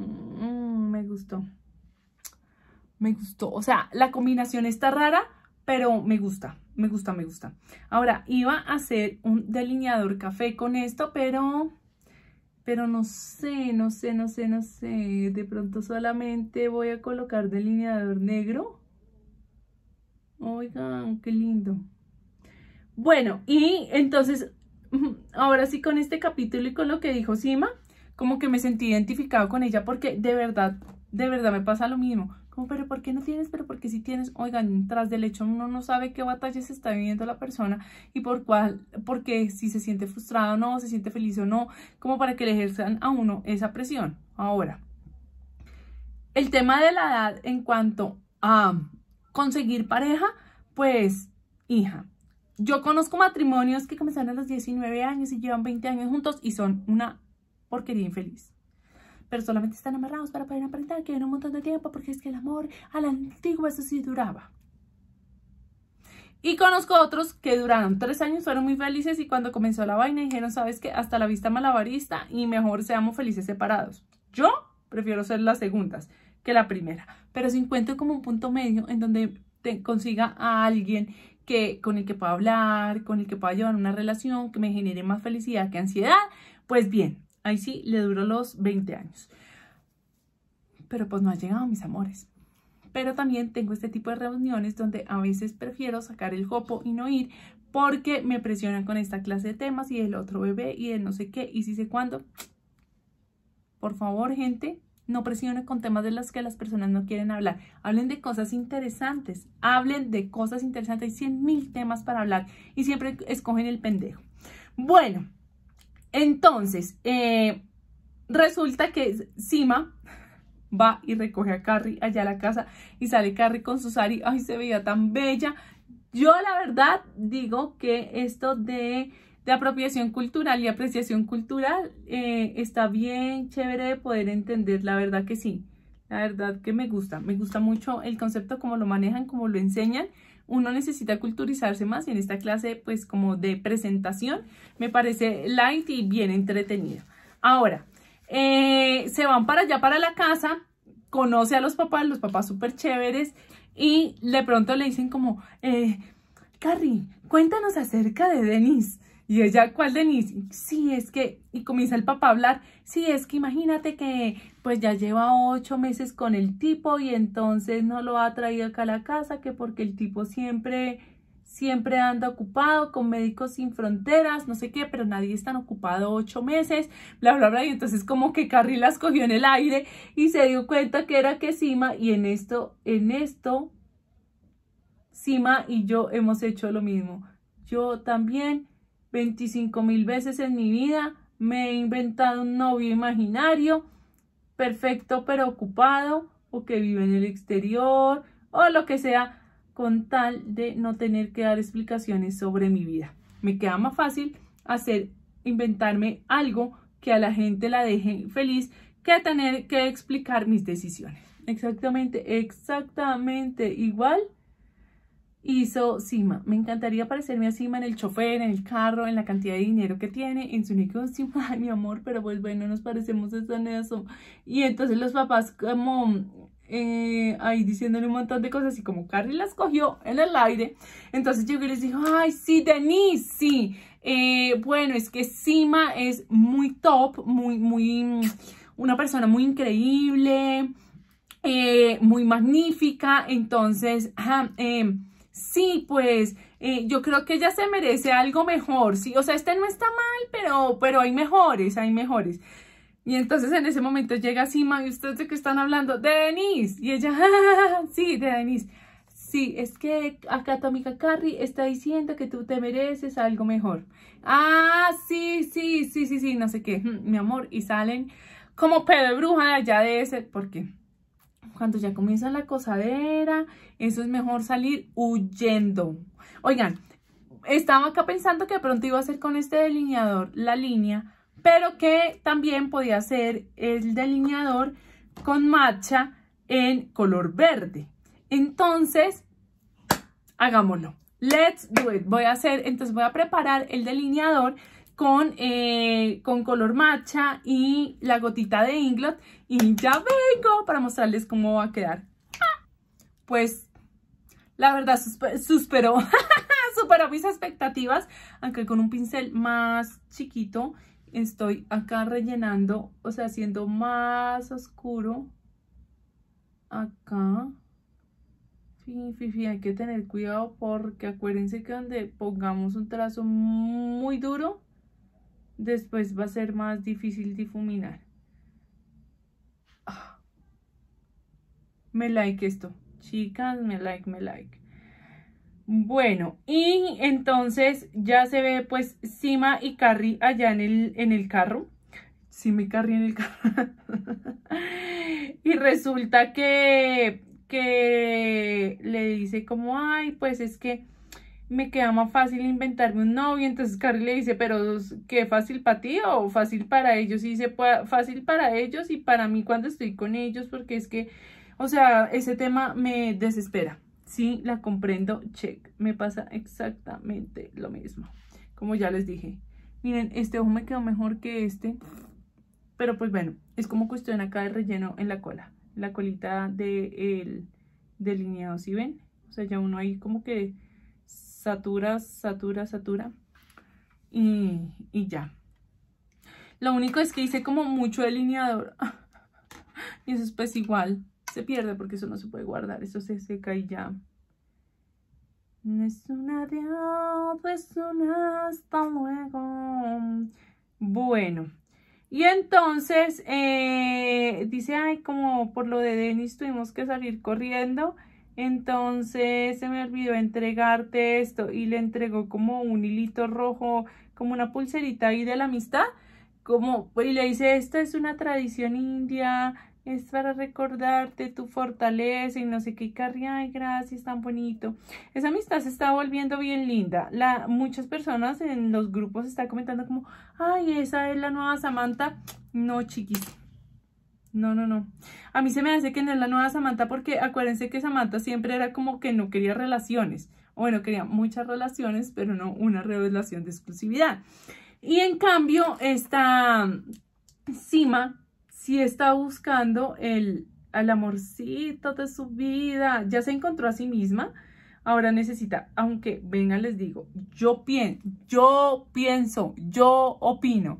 Mm, me gustó. Me gustó. O sea, la combinación está rara, pero me gusta. Me gusta, me gusta. Ahora, iba a hacer un delineador café con esto, pero... Pero no sé, no sé, no sé, no sé. De pronto solamente voy a colocar delineador negro. Oigan, qué lindo. Bueno, y entonces, ahora sí con este capítulo y con lo que dijo Sima, como que me sentí identificado con ella porque de verdad, de verdad me pasa lo mismo. Como, pero ¿por qué no tienes? Pero porque si sí tienes, oigan, tras del hecho uno no sabe qué batallas está viviendo la persona y por cuál, porque si se siente frustrado o no, se siente feliz o no, como para que le ejerzan a uno esa presión. Ahora, el tema de la edad en cuanto a conseguir pareja, pues, hija, yo conozco matrimonios que comenzaron a los 19 años y llevan 20 años juntos y son una porquería infeliz. Pero solamente están amarrados para poder aprender que en un montón de tiempo, porque es que el amor al antiguo antigua eso sí duraba. Y conozco otros que duraron tres años, fueron muy felices y cuando comenzó la vaina dijeron, sabes que hasta la vista malabarista y mejor seamos felices separados. Yo prefiero ser las segundas que la primera, pero si encuentro como un punto medio en donde consiga a alguien que con el que pueda hablar, con el que pueda llevar una relación que me genere más felicidad que ansiedad, pues bien, Ahí sí le duró los 20 años. Pero pues no ha llegado, mis amores. Pero también tengo este tipo de reuniones donde a veces prefiero sacar el jopo y no ir porque me presionan con esta clase de temas y el otro bebé y de no sé qué y si sé cuándo. Por favor, gente, no presione con temas de los que las personas no quieren hablar. Hablen de cosas interesantes. Hablen de cosas interesantes. Hay 100 mil temas para hablar y siempre escogen el pendejo. Bueno, entonces, eh, resulta que Sima va y recoge a Carrie allá a la casa y sale Carrie con su sari. Ay, se veía tan bella. Yo la verdad digo que esto de, apropiación cultural y apreciación cultural eh, está bien chévere de poder entender, la verdad que sí. La verdad que me gusta, me gusta mucho el concepto, como lo manejan, como lo enseñan uno necesita culturizarse más y en esta clase pues como de presentación me parece light y bien entretenido. Ahora, eh, se van para allá para la casa, conoce a los papás, los papás súper chéveres y de pronto le dicen como, eh, Carrie, cuéntanos acerca de Denise. Y ella, ¿cuál Denise? Sí, es que, y comienza el papá a hablar, sí, es que imagínate que pues ya lleva ocho meses con el tipo y entonces no lo ha traído acá a la casa, que porque el tipo siempre, siempre anda ocupado con Médicos Sin Fronteras, no sé qué, pero nadie está ocupado ocho meses, bla, bla, bla. Y entonces como que Carrie las cogió en el aire y se dio cuenta que era que Sima y en esto, en esto, Sima y yo hemos hecho lo mismo. Yo también 25 mil veces en mi vida me he inventado un novio imaginario, perfecto pero ocupado o que vive en el exterior o lo que sea con tal de no tener que dar explicaciones sobre mi vida. Me queda más fácil hacer inventarme algo que a la gente la deje feliz que tener que explicar mis decisiones. Exactamente, exactamente igual hizo Sima. Me encantaría parecerme a Sima en el chofer, en el carro, en la cantidad de dinero que tiene, en su negocio. Ay, mi amor, pero pues bueno, nos parecemos a eso. Y entonces los papás como eh, ahí diciéndole un montón de cosas y como Carly las cogió en el aire, entonces yo que les dijo, ay, sí, Denise, sí. Eh, bueno, es que Sima es muy top, muy, muy, una persona muy increíble, eh, muy magnífica. Entonces, ajá, eh, sí, pues eh, yo creo que ella se merece algo mejor, sí, o sea, este no está mal, pero, pero hay mejores, hay mejores. Y entonces en ese momento llega Sima y ustedes de qué están hablando, de Denise, y ella, sí, de Denise. Sí, es que acá tu amiga Carrie está diciendo que tú te mereces algo mejor. Ah, sí, sí, sí, sí, sí, no sé qué, mm, mi amor. Y salen como pedo de bruja allá de ese, porque cuando ya comienza la cosadera eso es mejor salir huyendo. Oigan, estaba acá pensando que de pronto iba a hacer con este delineador la línea, pero que también podía hacer el delineador con matcha en color verde. Entonces, hagámoslo. Let's do it. Voy a hacer, entonces voy a preparar el delineador con, eh, con color matcha y la gotita de Inglot. Y ya vengo para mostrarles cómo va a quedar. Ah, pues la verdad superó, superó mis expectativas, aunque con un pincel más chiquito estoy acá rellenando, o sea, haciendo más oscuro acá. hay que tener cuidado porque acuérdense que donde pongamos un trazo muy duro, después va a ser más difícil difuminar. Ah, me like esto. Chicas, me like, me like. Bueno, y entonces ya se ve pues Sima y Carrie allá en el, en el carro. Sima y Carrie en el carro. y resulta que, que le dice como, ay, pues es que me queda más fácil inventarme un novio. Entonces Carrie le dice, pero ¿qué fácil para ti o fácil para ellos? Y dice, pues, fácil para ellos y para mí cuando estoy con ellos, porque es que o sea, ese tema me desespera. Sí, la comprendo, check. Me pasa exactamente lo mismo. Como ya les dije. Miren, este ojo me quedó mejor que este. Pero pues bueno, es como cuestión acá de relleno en la cola. La colita del delineado, ¿sí ven? O sea, ya uno ahí como que satura, satura, satura. Y, y ya. Lo único es que hice como mucho delineador. y eso es pues igual se pierde porque eso no se puede guardar, eso se seca y ya. No es una de es una hasta luego. Bueno, y entonces eh, dice, ay, como por lo de Denis tuvimos que salir corriendo, entonces se me olvidó entregarte esto y le entregó como un hilito rojo, como una pulserita ahí de la amistad, como, y le dice, esta es una tradición india, es para recordarte tu fortaleza y no sé qué, Carrie, ay, gracias, tan bonito. Esa amistad se está volviendo bien linda. La, muchas personas en los grupos están comentando como, ay, esa es la nueva Samantha. No, chiquis. No, no, no. A mí se me hace que no es la nueva Samantha porque acuérdense que Samantha siempre era como que no quería relaciones. Bueno, quería muchas relaciones, pero no una relación de exclusividad. Y en cambio, esta Sima si está buscando el, el amorcito de su vida, ya se encontró a sí misma, ahora necesita, aunque venga, les digo, yo, pienso, yo pienso, yo opino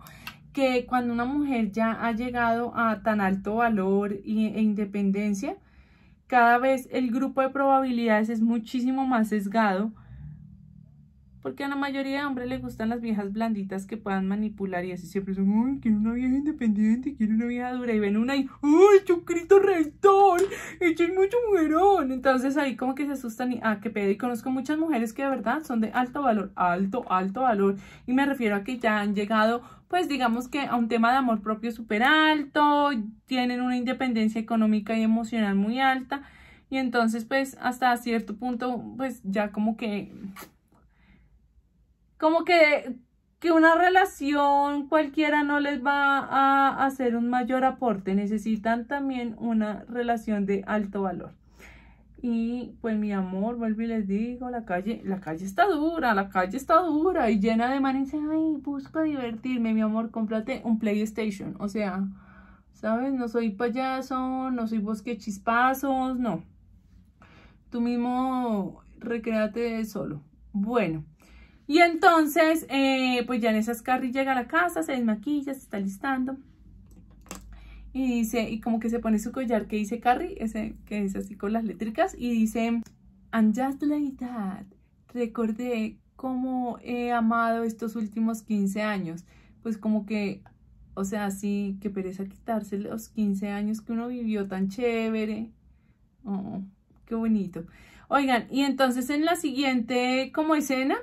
que cuando una mujer ya ha llegado a tan alto valor e independencia, cada vez el grupo de probabilidades es muchísimo más sesgado porque a la mayoría de hombres les gustan las viejas blanditas que puedan manipular y así siempre son, uy, quiero una vieja independiente, quiero una vieja dura. Y ven una y, uy, chucrito rector, hecho mucho mujerón. Entonces ahí como que se asustan y, ah, qué pedo. Y conozco muchas mujeres que de verdad son de alto valor, alto, alto valor. Y me refiero a que ya han llegado pues digamos que a un tema de amor propio súper alto, tienen una independencia económica y emocional muy alta y entonces pues hasta cierto punto pues ya como que como que, una relación cualquiera no les va a hacer un mayor aporte, necesitan también una relación de alto valor. Y pues mi amor, vuelvo y les digo, la calle, la calle está dura, la calle está dura y llena de manes. Ay, busco divertirme, mi amor, cómprate un PlayStation. O sea, ¿sabes? No soy payaso, no soy bosque chispazos, no. Tú mismo recréate solo. Bueno, y entonces, eh, pues ya en esas Carrie llega a la casa, se desmaquilla, se está listando. Y dice, y como que se pone su collar que dice Carrie, ese que es así con las letricas, y dice, And just like that, recordé cómo he amado estos últimos 15 años. Pues como que, o sea, sí, que pereza quitarse los 15 años que uno vivió tan chévere. Oh, qué bonito. Oigan, y entonces en la siguiente como escena,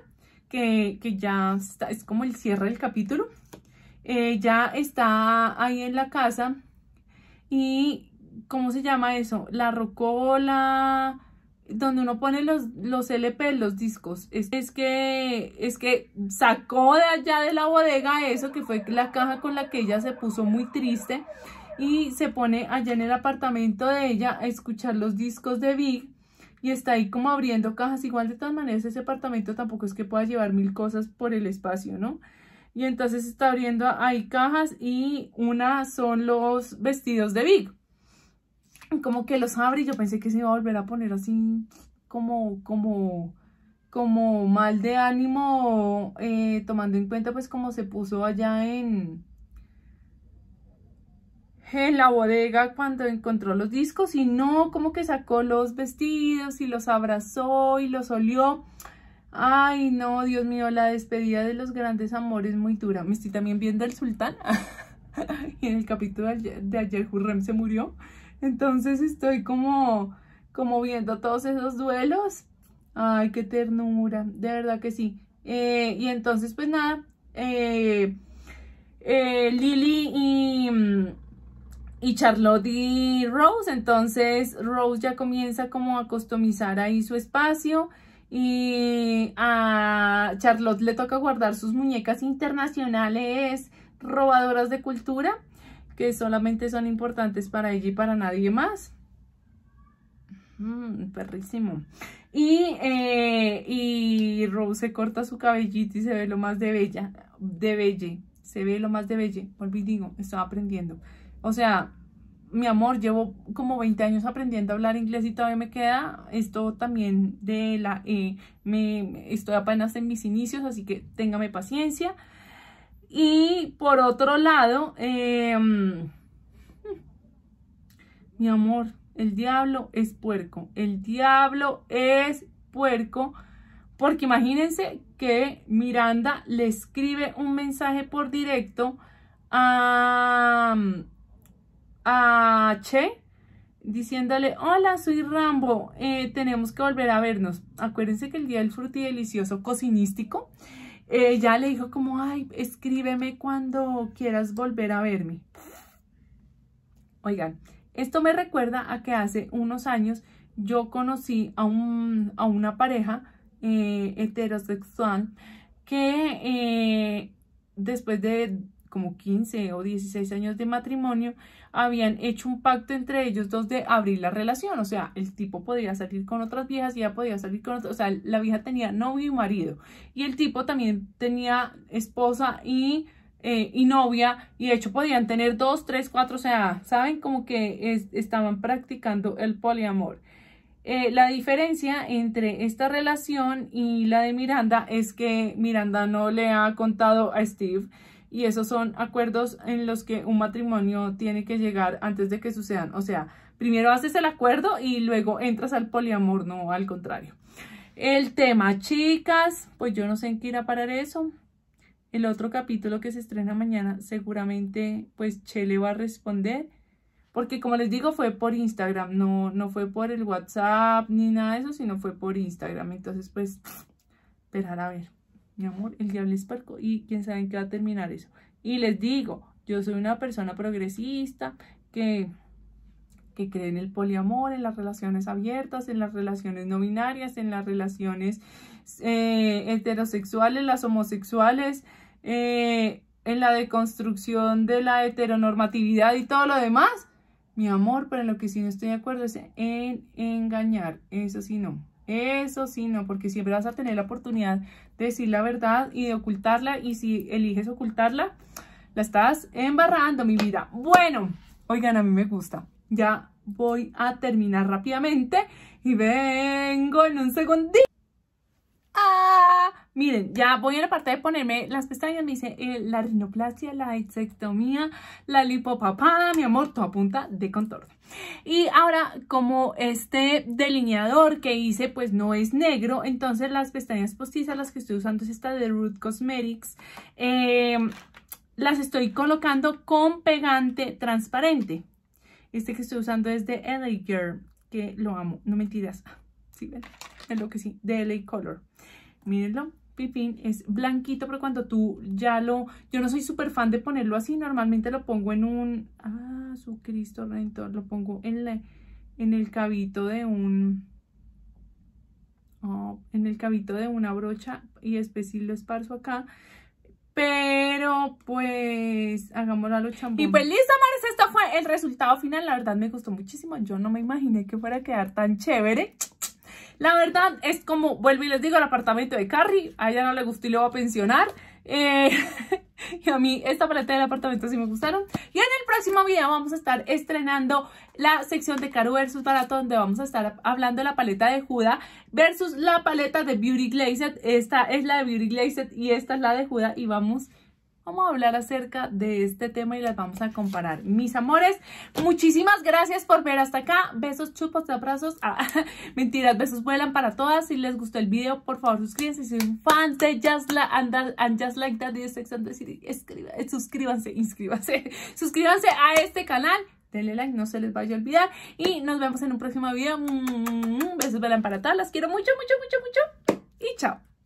que, ya está, es como el cierre del capítulo. Ella eh, está ahí en la casa y, ¿cómo se llama eso? La rocola, donde uno pone los, LP, los discos. Es, que, es que sacó de allá de la bodega eso, que fue la caja con la que ella se puso muy triste. Y se pone allá en el apartamento de ella a escuchar los discos de Big y está ahí como abriendo cajas. Igual de todas maneras ese apartamento tampoco es que pueda llevar mil cosas por el espacio, ¿no? Y entonces está abriendo ahí cajas y una son los vestidos de Big. Como que los abre y yo pensé que se iba a volver a poner así como, como, como mal de ánimo, eh, tomando en cuenta pues como se puso allá en, en la bodega cuando encontró los discos, Y no, como que sacó los vestidos y los abrazó y los olió. Ay, no, Dios mío, la despedida de los grandes amores muy dura. Me estoy también viendo el sultán. y en el capítulo de ayer Hurrem se murió. Entonces estoy como, como viendo todos esos duelos. Ay, qué ternura, de verdad que sí. Eh, y entonces, pues nada, eh, eh, Lili y y Charlotte y Rose. Entonces Rose ya comienza como a customizar ahí su espacio y a Charlotte le toca guardar sus muñecas internacionales robadoras de cultura que solamente son importantes para ella y para nadie más. Mm, perrísimo. Y, eh, y Rose se corta su cabellito y se ve lo más de bella, de belle, se ve lo más de belle, volví digo, estaba aprendiendo. O sea, mi amor, llevo como 20 años aprendiendo a hablar inglés y todavía me queda esto también de la E. Me, estoy apenas en mis inicios, así que téngame paciencia. Y por otro lado, em, mi amor, el diablo es puerco. El diablo es puerco. Porque imagínense que Miranda le escribe un mensaje por directo a, a Che diciéndole, hola, soy Rambo, eh, tenemos que volver a vernos. Acuérdense que el día del delicioso cocinístico, eh, ya le dijo como, ay, escríbeme cuando quieras volver a verme. Oigan, esto me recuerda a que hace unos años yo conocí a, una pareja eh, heterosexual que después de como 15 o 16 años de matrimonio, habían hecho un pacto entre ellos dos de abrir la relación. O sea, el tipo podía salir con otras viejas y ella podía salir con otras. O sea, la vieja tenía novio y marido. Y el tipo también tenía esposa y, eh, novia. Y de hecho podían tener dos, tres, cuatro. O sea, saben como que estaban practicando el poliamor. Eh, la diferencia entre esta relación y la de Miranda es que Miranda no le ha contado a Steve y esos son acuerdos en los que un matrimonio tiene que llegar antes de que sucedan. O sea, primero haces el acuerdo y luego entras al poliamor, no al contrario. El tema, chicas, pues yo no sé en qué irá a parar eso. El otro capítulo que se estrena mañana, seguramente pues le va a responder. Porque como les digo, fue por Instagram, no, no fue por el WhatsApp ni nada de eso, sino fue por Instagram. Entonces, pues, esperar a ver mi amor, el diablo es parco y quién sabe en qué va a terminar eso. Y les digo, yo soy una persona progresista que, que cree en el poliamor, en las relaciones abiertas, en las relaciones no binarias, en las relaciones eh, heterosexuales, las homosexuales, eh, en la deconstrucción de la heteronormatividad y todo lo demás. Mi amor, pero en lo que sí no estoy de acuerdo es en engañar, eso sí no. Eso sí, no, porque siempre vas a tener la oportunidad de decir la verdad y de ocultarla. Y si eliges ocultarla, la estás embarrando, mi vida. Bueno, oigan, a mí me gusta. Ya voy a terminar rápidamente y vengo en un segundito. ¡Ah! Miren, ya voy a la parte de ponerme las pestañas. Me dice eh, la rinoplastia, la exectomía, la lipopapada. Mi amor, toda apunta de contorno. Y ahora como este delineador que hice pues no es negro, entonces las pestañas postizas, las que estoy usando es esta de Root Cosmetics, em, las estoy colocando con pegante transparente. Este que estoy usando es de LA Girl, que lo amo, no mentiras. Sí, ven, es lo que sí, de LA Color. Mírenlo, pipín es blanquito, pero cuando tú ya lo... Yo no soy súper fan de ponerlo así, normalmente lo pongo en un... Ah, su Cristo Rentor, lo pongo en, en el cabito de un... Oh, en el cabito de una brocha y después sí lo esparzo acá. Pero pues hagámoslo a los Y pues listo, amores, esto fue el resultado final. La verdad me gustó muchísimo. Yo no me imaginé que fuera a quedar tan chévere. La verdad es como, vuelvo y les digo, el apartamento de Carrie, a ella no le gustó y lo va a pensionar. Eh, y a mí esta paleta del apartamento sí me gustaron. Y en el próximo video vamos a estar estrenando la sección de Caru versus Barato, donde vamos a estar hablando de la paleta de Juda versus la paleta de Beauty Glazed. Esta es la de Beauty Glazed y esta es la de Juda y vamos vamos a hablar acerca de este tema y las vamos a comparar. Mis amores, muchísimas gracias por ver hasta acá. Besos, chupos, abrazos. Ah, mentiras, besos vuelan para todas. Si les gustó el video, por favor, suscríbanse. Si son fan de Just, and, just Like That y eh, suscríbanse, inscríbanse. Suscríbanse a este canal. Denle like, no se les vaya a olvidar. Y nos vemos en un próximo video. Mm, mm, mm, besos vuelan para todas. Las quiero mucho, mucho, mucho, mucho. Y chao.